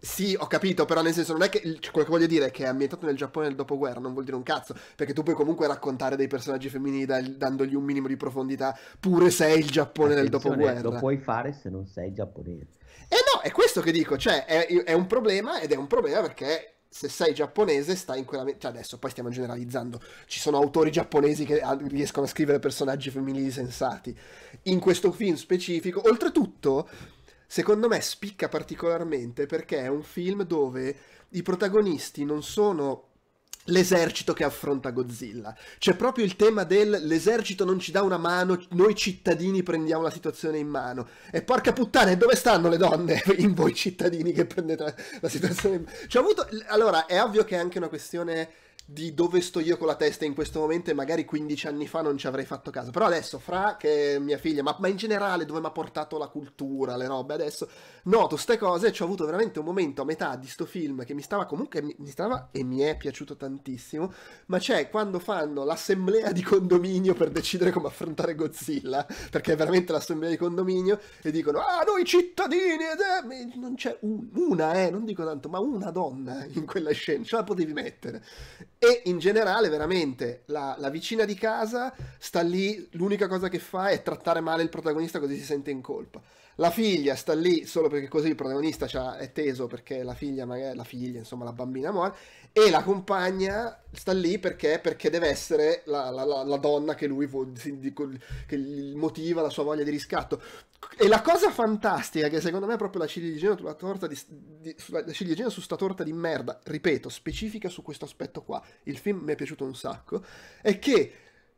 S1: sì, ho capito, però nel senso non è che cioè, quello che voglio dire è che è ambientato nel Giappone del dopoguerra, non vuol dire un cazzo, perché tu puoi comunque raccontare dei personaggi femminili dal, dandogli un minimo di profondità
S2: profondità, pure se è il Giappone del dopoguerra. Lo puoi fare se non sei giapponese.
S1: E eh no, è questo che dico, cioè è, è un problema ed è un problema perché se sei giapponese stai in quella... Cioè adesso poi stiamo generalizzando, ci sono autori giapponesi che riescono a scrivere personaggi femminili sensati. In questo film specifico, oltretutto, secondo me spicca particolarmente perché è un film dove i protagonisti non sono l'esercito che affronta Godzilla. C'è proprio il tema del l'esercito non ci dà una mano, noi cittadini prendiamo la situazione in mano. E porca puttana, dove stanno le donne in voi cittadini che prendete la, situazione in mano? Avuto... Allora, è ovvio che è anche una questione di dove sto io con la testa in questo momento e magari 15 anni fa non ci avrei fatto caso. Però adesso, fra che mia figlia, ma, ma in generale dove mi ha portato la cultura, le robe, adesso noto ste cose e ho avuto veramente un momento a metà di sto film che mi stava comunque, mi stava e mi è piaciuto tantissimo, ma c'è quando fanno l'assemblea di condominio per decidere come affrontare Godzilla, perché è veramente l'assemblea di condominio, e dicono, ah noi cittadini, ed è... non c'è un, una, eh, non dico tanto, ma una donna in quella scena, ce la potevi mettere e in generale veramente la, la, vicina di casa sta lì, l'unica cosa che fa è trattare male il protagonista così si sente in colpa la figlia sta lì solo perché così il protagonista è teso perché la figlia, magari, la figlia, insomma, la bambina muore, e la compagna sta lì perché, perché deve essere la, la, la, la, donna che lui che motiva la sua voglia di riscatto. E la cosa fantastica, che secondo me è proprio la ciliegina sulla torta di, di, sulla, ciliegina su sta torta di merda, ripeto, specifica su questo aspetto qua, il film mi è piaciuto un sacco, è che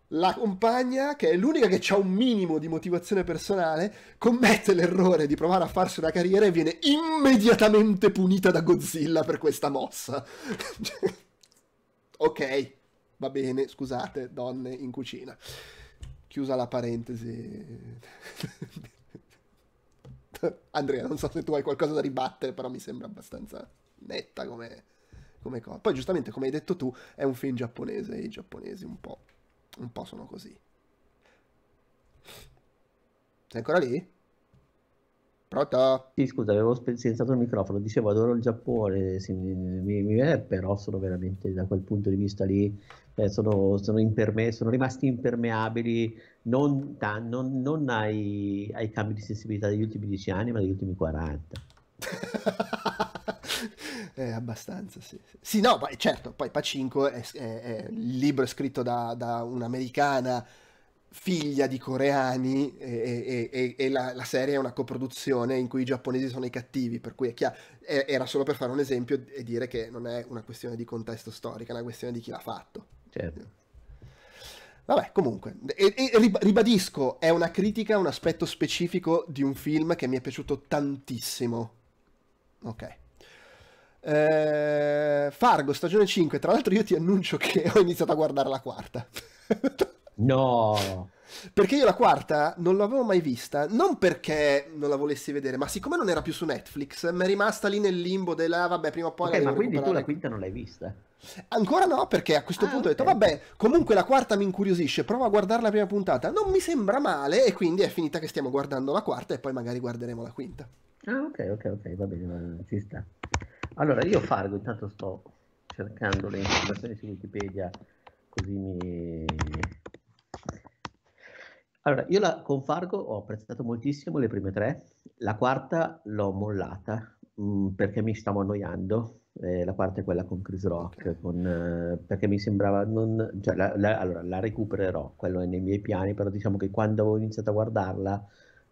S1: la compagna, che è l'unica che ha un minimo di motivazione personale, commette l'errore di provare a farsi una carriera e viene immediatamente punita da Godzilla per questa mossa. ok, va bene, scusate, donne in cucina. Chiusa la parentesi. Andrea, non so se tu hai qualcosa da ribattere, però mi sembra abbastanza netta come, come cosa. Poi giustamente, come hai detto tu, è un film giapponese e i giapponesi un po' un po' sono così. Sei ancora lì?
S2: Pronto? Sì, scusa, avevo silenziato il microfono, dicevo adoro il Giappone, sì, mi, mi viene, però sono veramente da quel punto di vista lì, eh, sono, sono, imperme, sono, rimasti impermeabili non, da, non, non ai, ai cambi di sensibilità degli ultimi dieci anni, ma degli ultimi 40.
S1: eh, abbastanza, sì.
S2: Sì, no, poi, certo, poi Pacinco
S1: è, è, è, il libro è scritto da, da un'americana figlia di coreani e, e, e la, la, serie è una coproduzione in cui i giapponesi sono i cattivi, per cui è chiaro, era solo per fare un esempio e dire che non è una questione di contesto storico, è una questione di chi l'ha fatto. Certo. Vabbè, comunque, e, e, ribadisco, è una critica a un aspetto specifico di un film che mi è piaciuto tantissimo. Ok. Eh, Fargo, stagione 5. Tra l'altro, io ti annuncio che ho iniziato a guardare la quarta.
S2: no.
S1: Perché io la quarta non l'avevo mai vista, non perché non la volessi vedere, ma siccome non era più su Netflix, mi è rimasta lì nel limbo della ah, vabbè, prima o poi okay, la ma quindi tu la
S2: quinta non l'hai vista?
S1: Ancora no, perché a questo ah, punto okay. ho detto vabbè, comunque la quarta mi incuriosisce, provo a guardare la prima puntata. Non mi sembra male e quindi è finita che stiamo guardando la quarta e poi magari guarderemo la quinta.
S2: Ah, ok, ok, ok, va bene ci sta. Allora, io Fargo intanto sto cercando le informazioni su Wikipedia, così mi... Allora, io la, con Fargo ho apprezzato moltissimo le prime tre, la quarta l'ho mollata mh, mm, perché mi stavo annoiando, eh, la quarta è quella con Chris Rock, con, eh, perché mi sembrava non... Cioè, la, la, allora, la recupererò, quello è nei miei piani, però diciamo che quando ho iniziato a guardarla,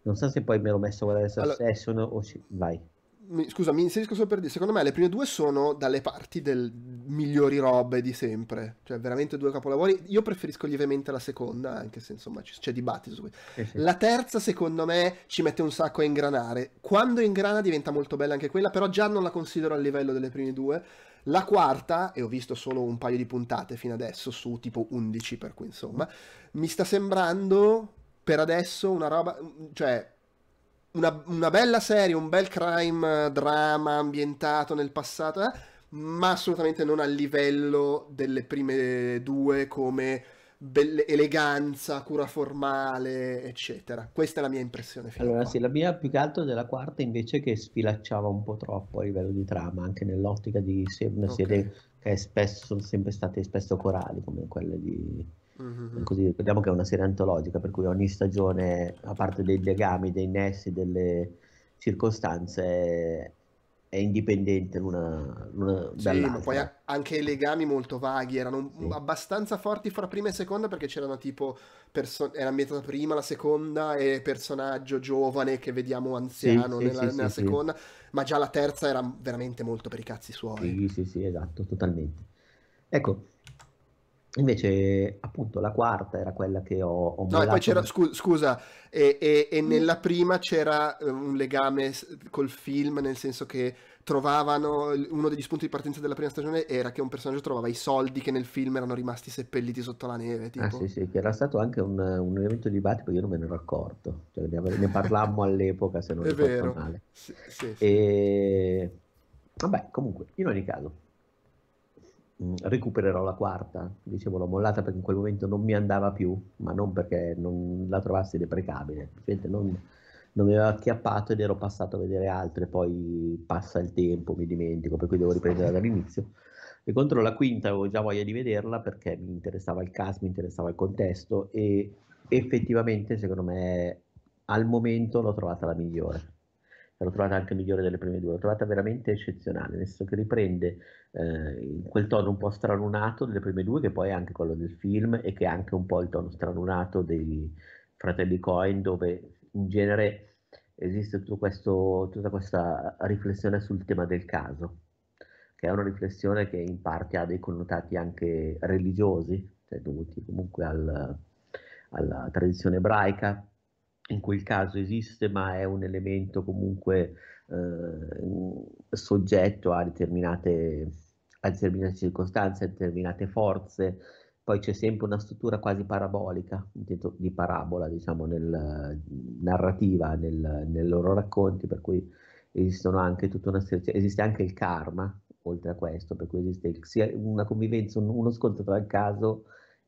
S2: non so se poi mi ero messo a guardare Succession allora... o... Se, vai
S1: mi, scusa, mi inserisco solo per dire, secondo me le prime due sono dalle parti del migliori robe di sempre, cioè veramente due capolavori. Io preferisco lievemente la seconda, anche se insomma c- c'è dibattito su questo. Eh sì. La terza, secondo me, ci mette un sacco a ingranare. Quando ingrana diventa molto bella anche quella, però già non la considero al livello delle prime due. La quarta, e ho visto solo un paio di puntate fino adesso su tipo 11, per cui insomma, mi sta sembrando per adesso una roba, cioè una, una, bella serie, un bel crime eh, drama ambientato nel passato, eh? ma assolutamente non a livello delle prime due come belle, eleganza, cura formale, eccetera. Questa è la mia impressione. allora
S2: sì, la mia più che altro della quarta invece che sfilacciava un po' troppo a livello di trama, anche nell'ottica di se- una okay. serie che spesso, sono sempre state spesso corali come quelle di Mm-hmm. Così ricordiamo che è una serie antologica, per cui ogni stagione, a parte dei legami, dei nessi, delle circostanze, è indipendente l'una, l'una sì, ma poi
S1: anche i legami molto vaghi erano sì. abbastanza forti fra prima e seconda perché c'erano tipo perso- era ambientata prima la seconda e personaggio giovane che vediamo anziano sì, nella, sì, nella seconda ma già la terza era veramente molto per i cazzi suoi
S2: sì sì sì esatto totalmente ecco Invece, appunto, la quarta era quella che ho, ho No, e poi c'era, scu-
S1: scusa, e, e, e, mm. nella prima c'era eh, un legame col film, nel senso che trovavano, uno degli spunti di partenza della prima stagione era che un personaggio trovava i soldi che nel film erano rimasti seppelliti sotto la neve, ah, tipo. Ah sì, sì,
S2: che era stato anche un, un elemento di dibattito, io non me ne ero accorto, cioè, ne, ne parlammo all'epoca, se non È ricordo vero. male. Sì, sì, sì. E... Vabbè, comunque, in ogni caso, mh, mm, recupererò la quarta, dicevo l'ho mollata perché in quel momento non mi andava più, ma non perché non la trovassi deprecabile, non, non mi aveva acchiappato ed ero passato a vedere altre, poi passa il tempo, mi dimentico, per cui devo riprendere dall'inizio. E contro la quinta avevo già voglia di vederla perché mi interessava il cast, mi interessava il contesto e effettivamente secondo me al momento l'ho trovata la migliore l'ho trovata anche migliore delle prime due, l'ho trovata veramente eccezionale, nel senso che riprende eh, quel tono un po' stralunato delle prime due, che poi è anche quello del film e che è anche un po' il tono stralunato dei fratelli Coin, dove in genere esiste questo, tutta questa riflessione sul tema del caso, che è una riflessione che in parte ha dei connotati anche religiosi, cioè dovuti comunque al, alla tradizione ebraica, in quel caso esiste, ma è un elemento comunque eh, soggetto a determinate, a determinate, circostanze, a determinate forze. Poi c'è sempre una struttura quasi parabolica, di parabola, diciamo, nel, narrativa, nel, nei loro racconti, per cui esistono anche tutta una serie, cioè, esiste anche il karma, oltre a questo, per cui esiste sia una convivenza, uno scontro tra il caso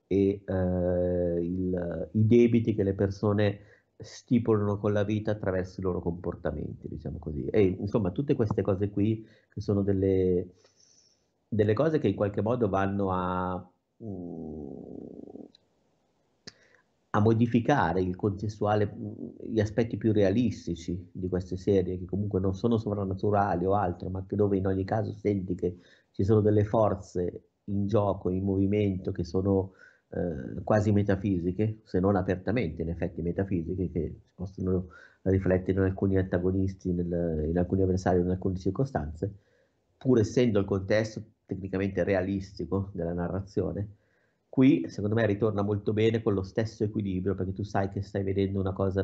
S2: e eh, il, i debiti che le persone stipulano con la vita attraverso i loro comportamenti, diciamo così. E insomma, tutte queste cose qui che sono delle, delle cose che in qualche modo vanno a, mm, a modificare il contestuale, mm, gli aspetti più realistici di queste serie, che comunque non sono sovrannaturali o altro, ma che dove in ogni caso senti che ci sono delle forze in gioco, in movimento, che sono eh, quasi metafisiche, se non apertamente in effetti metafisiche, che si possono riflettere in alcuni antagonisti, nel, in alcuni avversari, in alcune circostanze, pur essendo il contesto tecnicamente realistico della narrazione, qui secondo me ritorna molto bene con lo stesso equilibrio perché tu sai che stai vedendo una cosa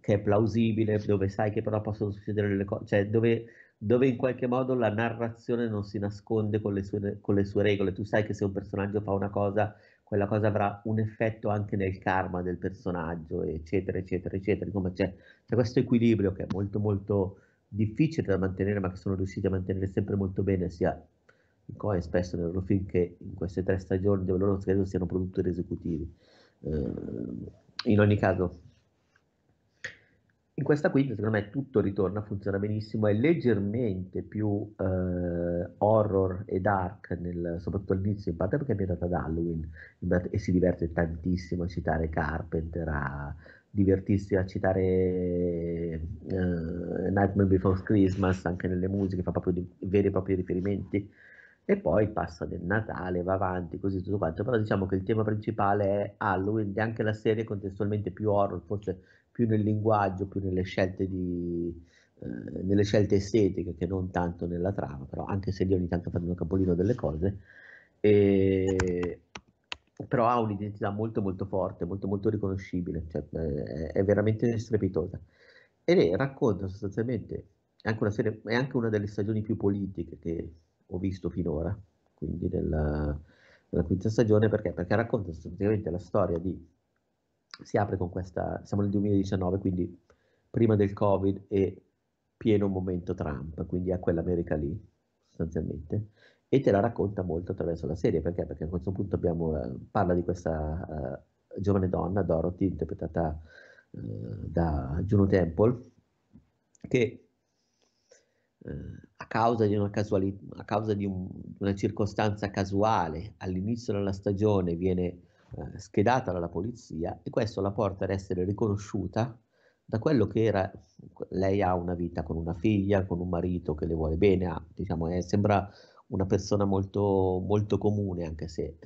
S2: che è plausibile dove sai che però possono succedere delle cose cioè dove dove in qualche modo la narrazione non si nasconde con le, sue, con le sue regole. Tu sai che se un personaggio fa una cosa, quella cosa avrà un effetto anche nel karma del personaggio, eccetera, eccetera, eccetera. Insomma, c'è, c'è questo equilibrio che è molto, molto difficile da mantenere, ma che sono riusciti a mantenere sempre molto bene, sia in Coe spesso nel loro film che in queste tre stagioni dove loro credo siano produttori esecutivi. Eh, in ogni caso, in questa qui, secondo me, tutto ritorna, funziona benissimo, è leggermente più eh, horror e dark, nel, soprattutto all'inizio, in parte perché è ambientata ad Halloween e si diverte tantissimo a citare Carpenter, a divertirsi a citare eh, Nightmare Before Christmas anche nelle musiche, fa proprio di, veri e propri riferimenti e poi passa del Natale, va avanti, così tutto quanto, però diciamo che il tema principale è Halloween e anche la serie contestualmente più horror, forse più nel linguaggio, più nelle scelte, di, eh, nelle scelte estetiche che non tanto nella trama, però anche se lì ogni tanto fanno capolino delle cose, e, però ha un'identità molto molto forte, molto molto riconoscibile, cioè, è, eh, è veramente strepitosa. E racconta sostanzialmente, è anche, serie, è anche, una delle stagioni più politiche che ho visto finora, quindi nella, nella quinta stagione, perché? Perché racconta sostanzialmente la storia di si apre con questa, siamo nel 2019, quindi prima del Covid e pieno momento Trump, quindi a quell'America lì sostanzialmente, e te la racconta molto attraverso la serie, perché? Perché a questo punto abbiamo, eh, parla di questa uh, giovane donna, Dorothy, interpretata uh, da Juno Temple, che uh, a causa di, una, casualità, a causa di un, una circostanza casuale all'inizio della stagione viene eh, schedata dalla polizia e questo la porta ad essere riconosciuta da quello che era, lei ha una vita con una figlia, con un marito che le vuole bene, ha, diciamo, è, eh, sembra una persona molto, molto comune, anche se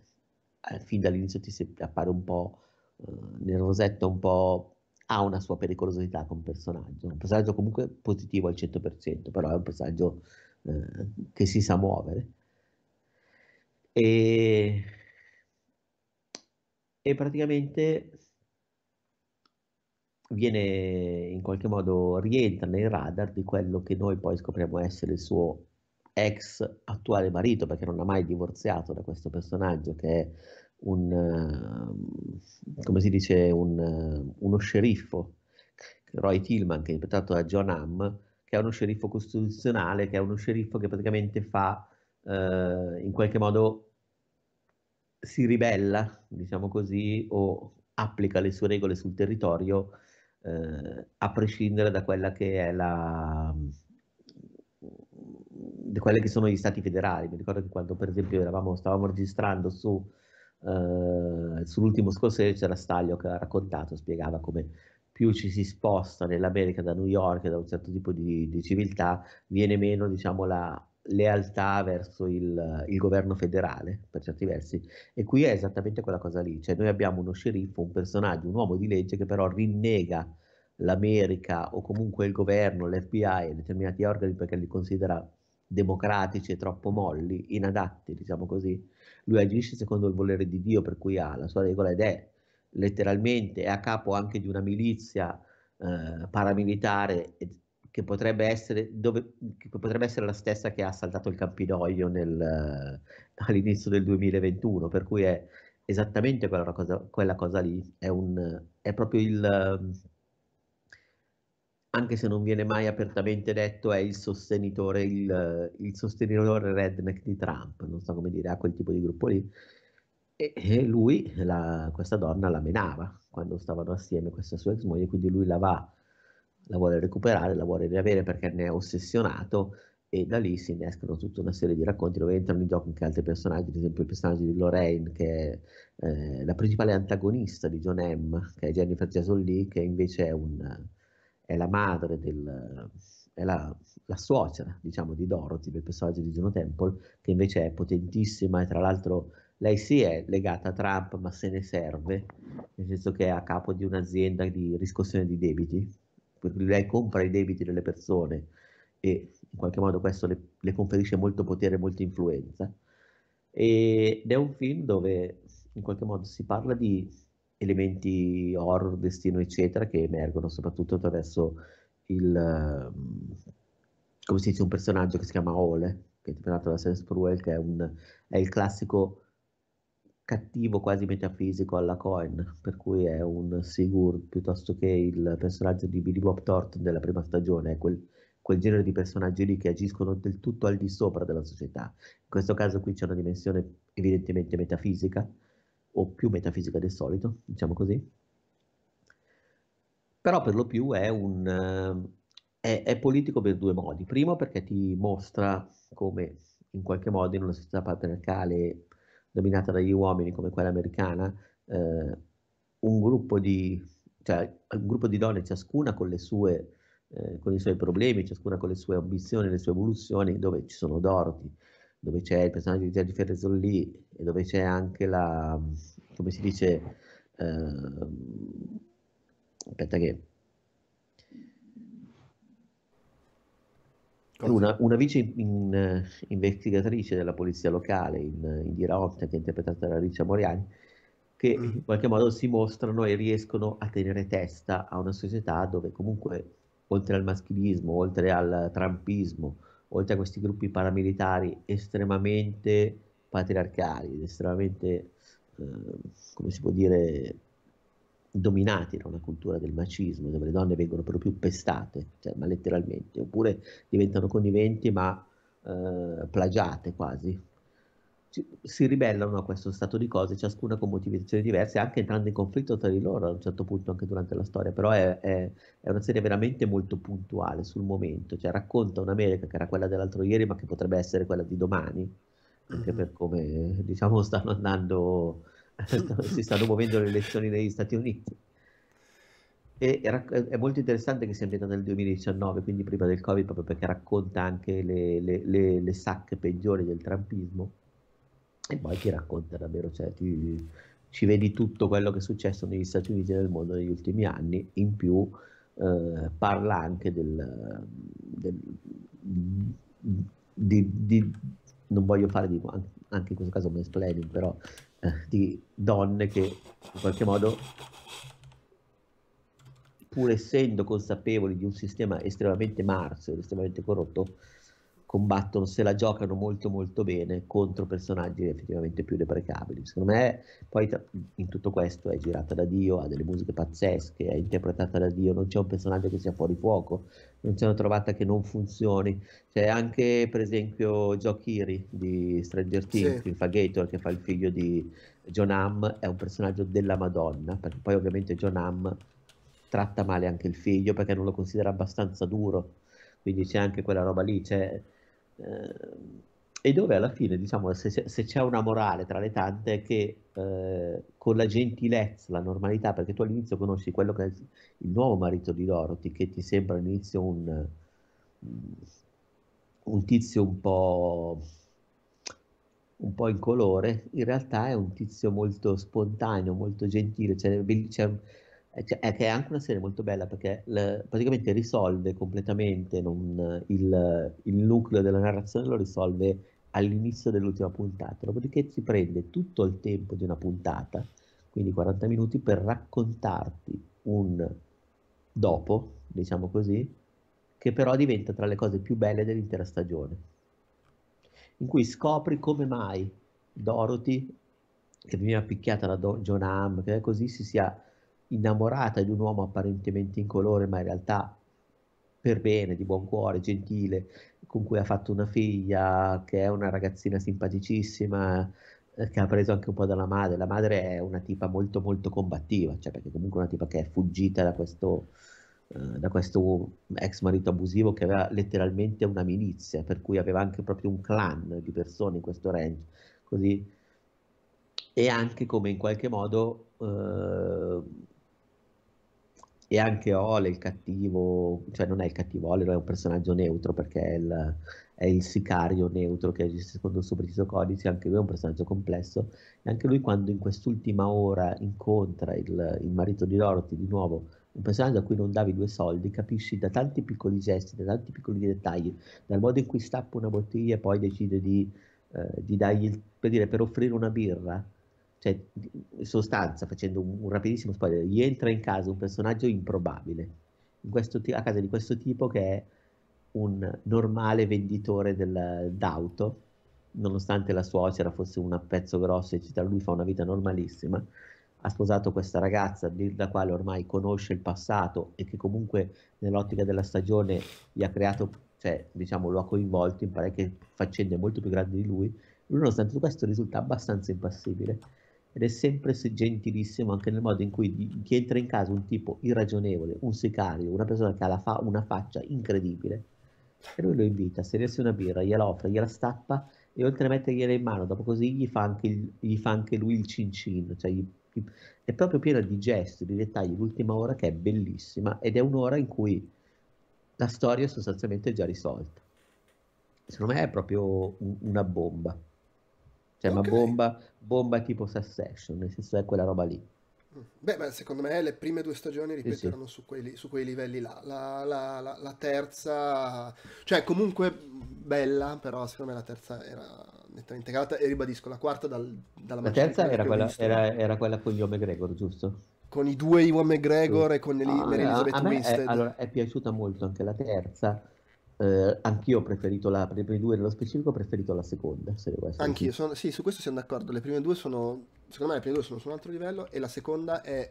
S2: eh, fin dall'inizio ti si, appare un po' eh, nervosetta, un po' ha una sua pericolosità come personaggio, un personaggio comunque positivo al 100%, però è un personaggio eh, che si sa muovere. E e praticamente viene in qualche modo rientra nel radar di quello che noi poi scopriamo essere il suo ex attuale marito, perché non ha mai divorziato da questo personaggio che è un, ehm, come si dice, un, ehm, uno sceriffo, Roy Tillman, che è interpretato da John Hamm, che è uno sceriffo costituzionale, che è uno sceriffo che praticamente fa eh, in qualche modo si ribella, diciamo così, o applica le sue regole sul territorio eh, a prescindere da quella che è la di quelli che sono gli stati federali. Mi ricordo che quando per esempio eravamo, stavamo registrando su, eh, sull'ultimo scorso ieri c'era Staglio che ha raccontato, spiegava come più ci si sposta nell'America da New York, da un certo tipo di, di civiltà, viene meno diciamo, la, lealtà verso il, il, governo federale, per certi versi. E qui è esattamente quella cosa lì, cioè noi abbiamo uno sceriffo, un personaggio, un uomo di legge che però rinnega l'America o comunque il governo, l'FBI e determinati organi perché li considera democratici e troppo molli, inadatti, diciamo così. Lui agisce secondo il volere di Dio per cui ha la sua regola ed è letteralmente è a capo anche di una milizia eh, paramilitare e che potrebbe essere, dove, che potrebbe essere la stessa che ha saltato il Campidoglio nel, eh, all'inizio del 2021, per cui è esattamente quella cosa, quella cosa lì, è, un, è proprio il, ehm, anche se non viene mai apertamente detto, è il sostenitore, il, il sostenitore redneck di Trump, non so come dire, a quel tipo di gruppo lì. E, e lui, la, questa donna, la menava quando stavano assieme, questa sua ex moglie, quindi lui la va la vuole recuperare, la vuole riavere perché ne è ossessionato e da lì si innescano tutta una serie di racconti dove entrano in gioco anche altri personaggi, ad esempio il personaggio di Lorraine che è eh, la principale antagonista di John M, che è Jennifer Jason Lee, che invece è, un, è la madre del... è la, la, suocera, diciamo, di Dorothy, del personaggio di John Temple, che invece è potentissima e tra l'altro lei sì è legata a Trump ma se ne serve, nel senso che è a capo di un'azienda di riscossione di debiti lei compra i debiti delle persone e in qualche modo questo le, le conferisce molto potere e molta influenza. ed è un film dove in qualche modo si parla di elementi horror, destino, eccetera, che emergono soprattutto attraverso il, ehm, come si dice, un personaggio che si chiama Ole, che è interpretato da Sam Spruell, che è, un, è il classico cattivo quasi metafisico alla Coin, per cui è un Sigur piuttosto che il personaggio di Billy Bob Thornton della prima stagione, è quel, quel genere di personaggi lì che agiscono del tutto al di sopra della società. In questo caso qui c'è una dimensione evidentemente metafisica, o più metafisica del solito, diciamo così. Però per lo più è, un, è, è politico per due modi. Primo perché ti mostra come in qualche modo in una società patriarcale dominata dagli uomini come quella americana, eh, un, gruppo di, cioè, un gruppo di donne, ciascuna con, sue, eh, con i suoi problemi, ciascuna con le sue ambizioni, le sue evoluzioni, dove ci sono Dorothy, dove c'è il personaggio di Jennifer Zolli e dove c'è anche la, come si dice, eh, aspetta che Una, una, vice in, in, eh, investigatrice della polizia locale, in, Indira Osten, che è interpretata da Alicia Moriani, che mm in qualche modo si mostrano e riescono a tenere testa a una società dove comunque, oltre al maschilismo, oltre al trampismo, oltre a questi gruppi paramilitari estremamente patriarcali, estremamente, eh, come si può dire, dominati da una cultura del macismo, dove le donne vengono per lo più pestate, cioè, ma letteralmente, oppure diventano conniventi ma eh, plagiate quasi. Ci, si ribellano a questo stato di cose, ciascuna con motivazioni diverse, anche entrando in conflitto tra di loro a un certo punto anche durante la storia, però è, è, è una serie veramente molto puntuale sul momento, cioè racconta un'America che era quella dell'altro ieri ma che potrebbe essere quella di domani, anche mm-hmm. per come diciamo stanno andando si stanno muovendo le elezioni negli Stati Uniti. E era, è molto interessante che sia ambientata nel 2019, quindi prima del Covid, proprio perché racconta anche le, le, le, le sacche peggiori del trumpismo. E poi ti racconta davvero, cioè, ti, ci vedi tutto quello che è successo negli Stati Uniti e nel mondo negli ultimi anni, in più eh, parla anche del, del di, di, non voglio fare di, anche in questo caso un mansplaining, però di donne che in qualche modo, pur essendo consapevoli di un sistema estremamente marzo, estremamente corrotto, combattono, se la giocano molto molto bene contro personaggi effettivamente più deprecabili. Secondo me poi in tutto questo è girata da Dio, ha delle musiche pazzesche, è interpretata da Dio, non c'è un personaggio che sia fuori fuoco, non c'è una trovata che non funzioni. C'è anche per esempio Joe Kiri di Stranger Things, sì. fa Gator che fa il figlio di John Hamm, è un personaggio della Madonna, perché poi ovviamente John Hamm tratta male anche il figlio perché non lo considera abbastanza duro. Quindi c'è anche quella roba lì, c'è Ehm, e dove alla fine, diciamo, se, se, c'è una morale tra le tante è che eh, con la gentilezza, la normalità, perché tu all'inizio conosci quello che è il nuovo marito di Dorothy, che ti sembra all'inizio un, mm, un tizio un po', un po' incolore, in realtà è un tizio molto spontaneo, molto gentile, c'è, c'è, che è anche una serie molto bella perché praticamente risolve completamente non, il, il, nucleo della narrazione, lo risolve all'inizio dell'ultima puntata, dopodiché si prende tutto il tempo di una puntata, quindi 40 minuti, per raccontarti un dopo, diciamo così, che però diventa tra le cose più belle dell'intera stagione, in cui scopri come mai Dorothy, che veniva picchiata da John Hamm, che è così si sia innamorata di un uomo apparentemente incolore, ma in realtà per bene, di buon cuore, gentile, con cui ha fatto una figlia, che è una ragazzina simpaticissima, eh, che ha preso anche un po' dalla madre. La madre è una tipa molto molto combattiva, cioè perché comunque è una tipa che è fuggita da questo, eh, da questo ex marito abusivo che aveva letteralmente una milizia, per cui aveva anche proprio un clan di persone in questo range, così. E anche come in qualche modo... Eh, e anche Ole il cattivo, cioè non è il cattivo Ole, è un personaggio neutro perché è il, è il sicario neutro che agisce secondo il suo preciso codice, anche lui è un personaggio complesso e anche lui quando in quest'ultima ora incontra il, il marito di Dorothy di nuovo, un personaggio a cui non davi due soldi, capisci da tanti piccoli gesti, da tanti piccoli dettagli, dal modo in cui stappa una bottiglia e poi decide di, eh, di dargli, per, dire, per offrire una birra, cioè, in sostanza, facendo un, un rapidissimo spoiler, gli entra in casa un personaggio improbabile, questo, a casa di questo tipo che è un normale venditore del, d'auto, nonostante la suocera fosse un pezzo grosso, eccetera, lui fa una vita normalissima, ha sposato questa ragazza la quale ormai conosce il passato e che comunque nell'ottica della stagione gli ha creato, cioè diciamo lo ha coinvolto in parecchie faccende molto più grandi di lui, lui nonostante questo risulta abbastanza impassibile ed è sempre gentilissimo anche nel modo in cui ti entra in casa un tipo irragionevole, un sicario, una persona che ha fa- una faccia incredibile e lui lo invita a sedersi una birra, gliela offre, gliela stappa e oltre a mettergliela in mano, dopo così gli fa anche, il, gli fa anche lui il cin cioè gli, gli, è proprio pieno di gesti, di dettagli, l'ultima ora che è bellissima ed è un'ora in cui la storia è sostanzialmente già risolta. Secondo me è proprio un, una bomba. Cioè, okay. ma bomba, bomba tipo Succession, nel senso è quella roba lì.
S1: Mm. Beh, beh, secondo me le prime due stagioni ripeteranno sì, sì. Su, quei, su, quei, livelli là. La, la, la, la, terza, cioè comunque bella, però secondo me la terza era nettamente calata e ribadisco, la quarta dal, dalla La terza era quella, era,
S2: era quella, con Iwan McGregor, giusto?
S1: Con i due Iwan McGregor sì. e con ah, l'Elizabeth eh, ah, Winstead. È, allora,
S2: è piaciuta molto anche la terza eh, anch'io ho preferito la, le prime due nello specifico, ho preferito la seconda. Se anch'io,
S1: sono, sì, su questo siamo d'accordo. Le prime due sono, secondo me le prime due sono su un altro livello e la seconda è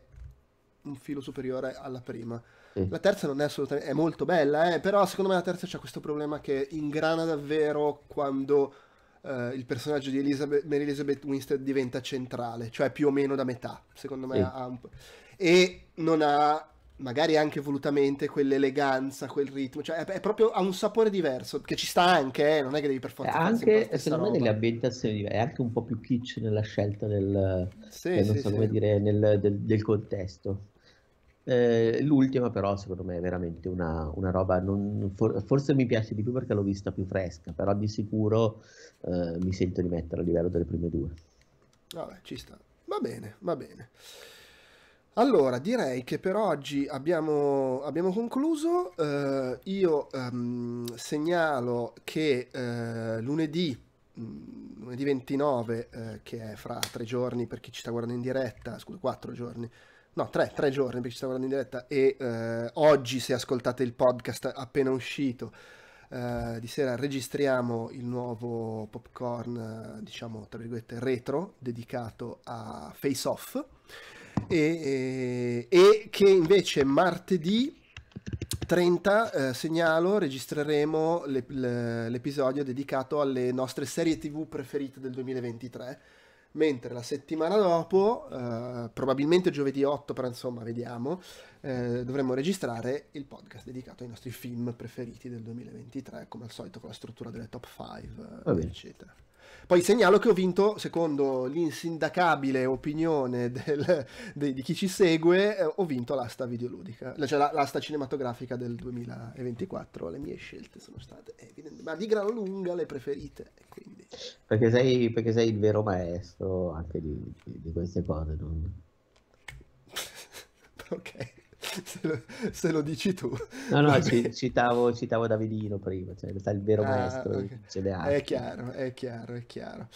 S1: un filo superiore alla prima. Sì. La terza non è assolutamente, è molto bella, eh, però secondo me la terza c'è questo problema che ingrana davvero quando eh, il personaggio di Elizabeth, Mary Elizabeth Winstead diventa centrale, cioè più o meno da metà, secondo me. Sì. Ha un E non ha magari anche volutamente quell'eleganza, quel ritmo, cioè è, è, proprio ha un sapore diverso, che ci sta anche, eh, non è che devi per forza... Anche, secondo me, nelle
S2: ambientazioni è anche un po' più kitsch nella scelta del, sì, eh, sì, so sì. Dire, nel, del, del contesto. Eh, l'ultima però secondo me è veramente una, una roba, non, for, forse mi piace di più perché l'ho vista più fresca, però di sicuro eh, mi sento di mettere a livello delle prime due. Vabbè, ci sta.
S1: Va bene, va bene. Allora, direi che per oggi abbiamo, abbiamo concluso. Eh, io ehm, segnalo che eh, lunedì, mm, lunedì 29, eh, che è fra tre giorni per chi ci sta guardando in diretta, scusa, quattro giorni, no, tre, tre giorni per chi ci sta guardando in diretta, e eh, oggi se ascoltate il podcast appena uscito, eh, di sera registriamo il nuovo popcorn, diciamo, tra virgolette, retro, dedicato a Face Off e, eh, e che invece martedì 30 eh, segnalo registreremo l'ep- l'episodio dedicato alle nostre serie tv preferite del 2023 mentre la settimana dopo eh, probabilmente giovedì 8 però insomma vediamo eh, dovremo registrare il podcast dedicato ai nostri film preferiti del 2023 come al solito con la struttura delle top 5 eccetera poi segnalo che ho vinto, secondo l'insindacabile opinione del, de, di chi ci segue, eh, ho vinto l'asta videoludica, cioè la, l'asta cinematografica del 2024. Le mie scelte sono state, evidenti, ma di gran lunga le preferite. Quindi...
S2: Perché, sei, perché, sei, il vero maestro anche di, di queste cose. Non...
S1: ok se, lo, se, lo, dici tu. No, no, c-
S2: citavo, citavo, Davidino prima, cioè, il vero ah, maestro okay. ce le È chiaro,
S1: è chiaro, è chiaro.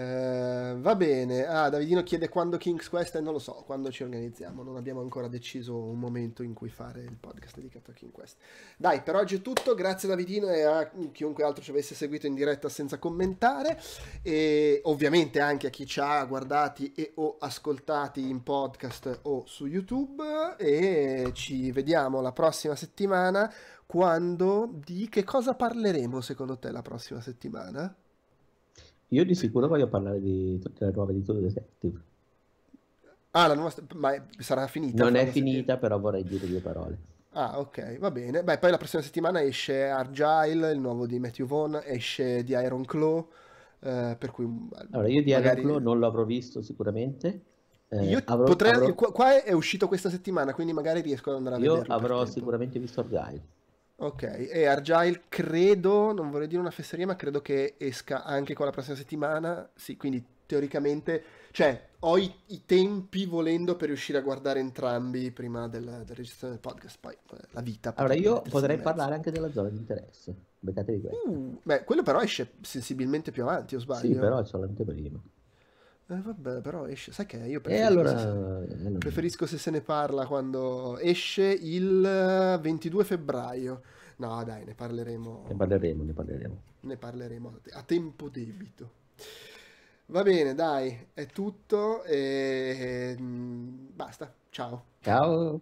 S1: Eh, va bene, ah, Davidino chiede quando Kings Quest e non lo so, quando ci organizziamo, non abbiamo ancora deciso un momento in cui fare il podcast dedicato a Kings Quest. Dai, per oggi è tutto, grazie Davidino e a chiunque altro ci avesse seguito in diretta senza commentare e ovviamente anche a chi ci ha guardati e o ascoltati in podcast o su YouTube e ci vediamo la prossima settimana quando di che cosa parleremo secondo te la prossima settimana?
S2: Io di sicuro voglio parlare di, tutte le nuove di True Detective.
S1: Ah, la nuova... ma sarà finita? Non è
S2: finita, però vorrei dire due parole.
S1: Ah, ok, va bene. Beh, poi la prossima settimana esce Argyle, il nuovo di Matthew Vaughn, esce di Iron Claw, eh, per cui... Mm, allora, io di magari... Iron Claw
S2: non l'avrò visto sicuramente. Eh, io avrò, potrei... Avrò...
S1: Qua, è uscito questa settimana, quindi magari riesco
S2: ad andare a io vedere. Io avrò sicuramente visto Argyle.
S1: Ok, e Argyle credo, non vorrei dire una fesseria, ma credo che esca anche con la prossima settimana. Sì, quindi teoricamente, cioè, ho i, i tempi volendo per riuscire a guardare entrambi prima della, della registrazione del podcast, poi eh,
S2: la vita. Allora io potrei parlare anche della zona di interesse, beccatevi questo.
S1: Mm, uh, beh, quello però esce sensibilmente più avanti, o sbaglio? Sì, però è
S2: solamente prima.
S1: Eh, vabbè, però esce. Sai che io preferisco, e allora... se... Eh, preferisco, se se ne parla quando esce il 22 eh, febbraio. No, dai, ne parleremo. Ne parleremo, ne parleremo. Ne parleremo a tempo debito. Va bene, dai, è tutto. E... Ehm, basta. Ciao.
S2: Ciao.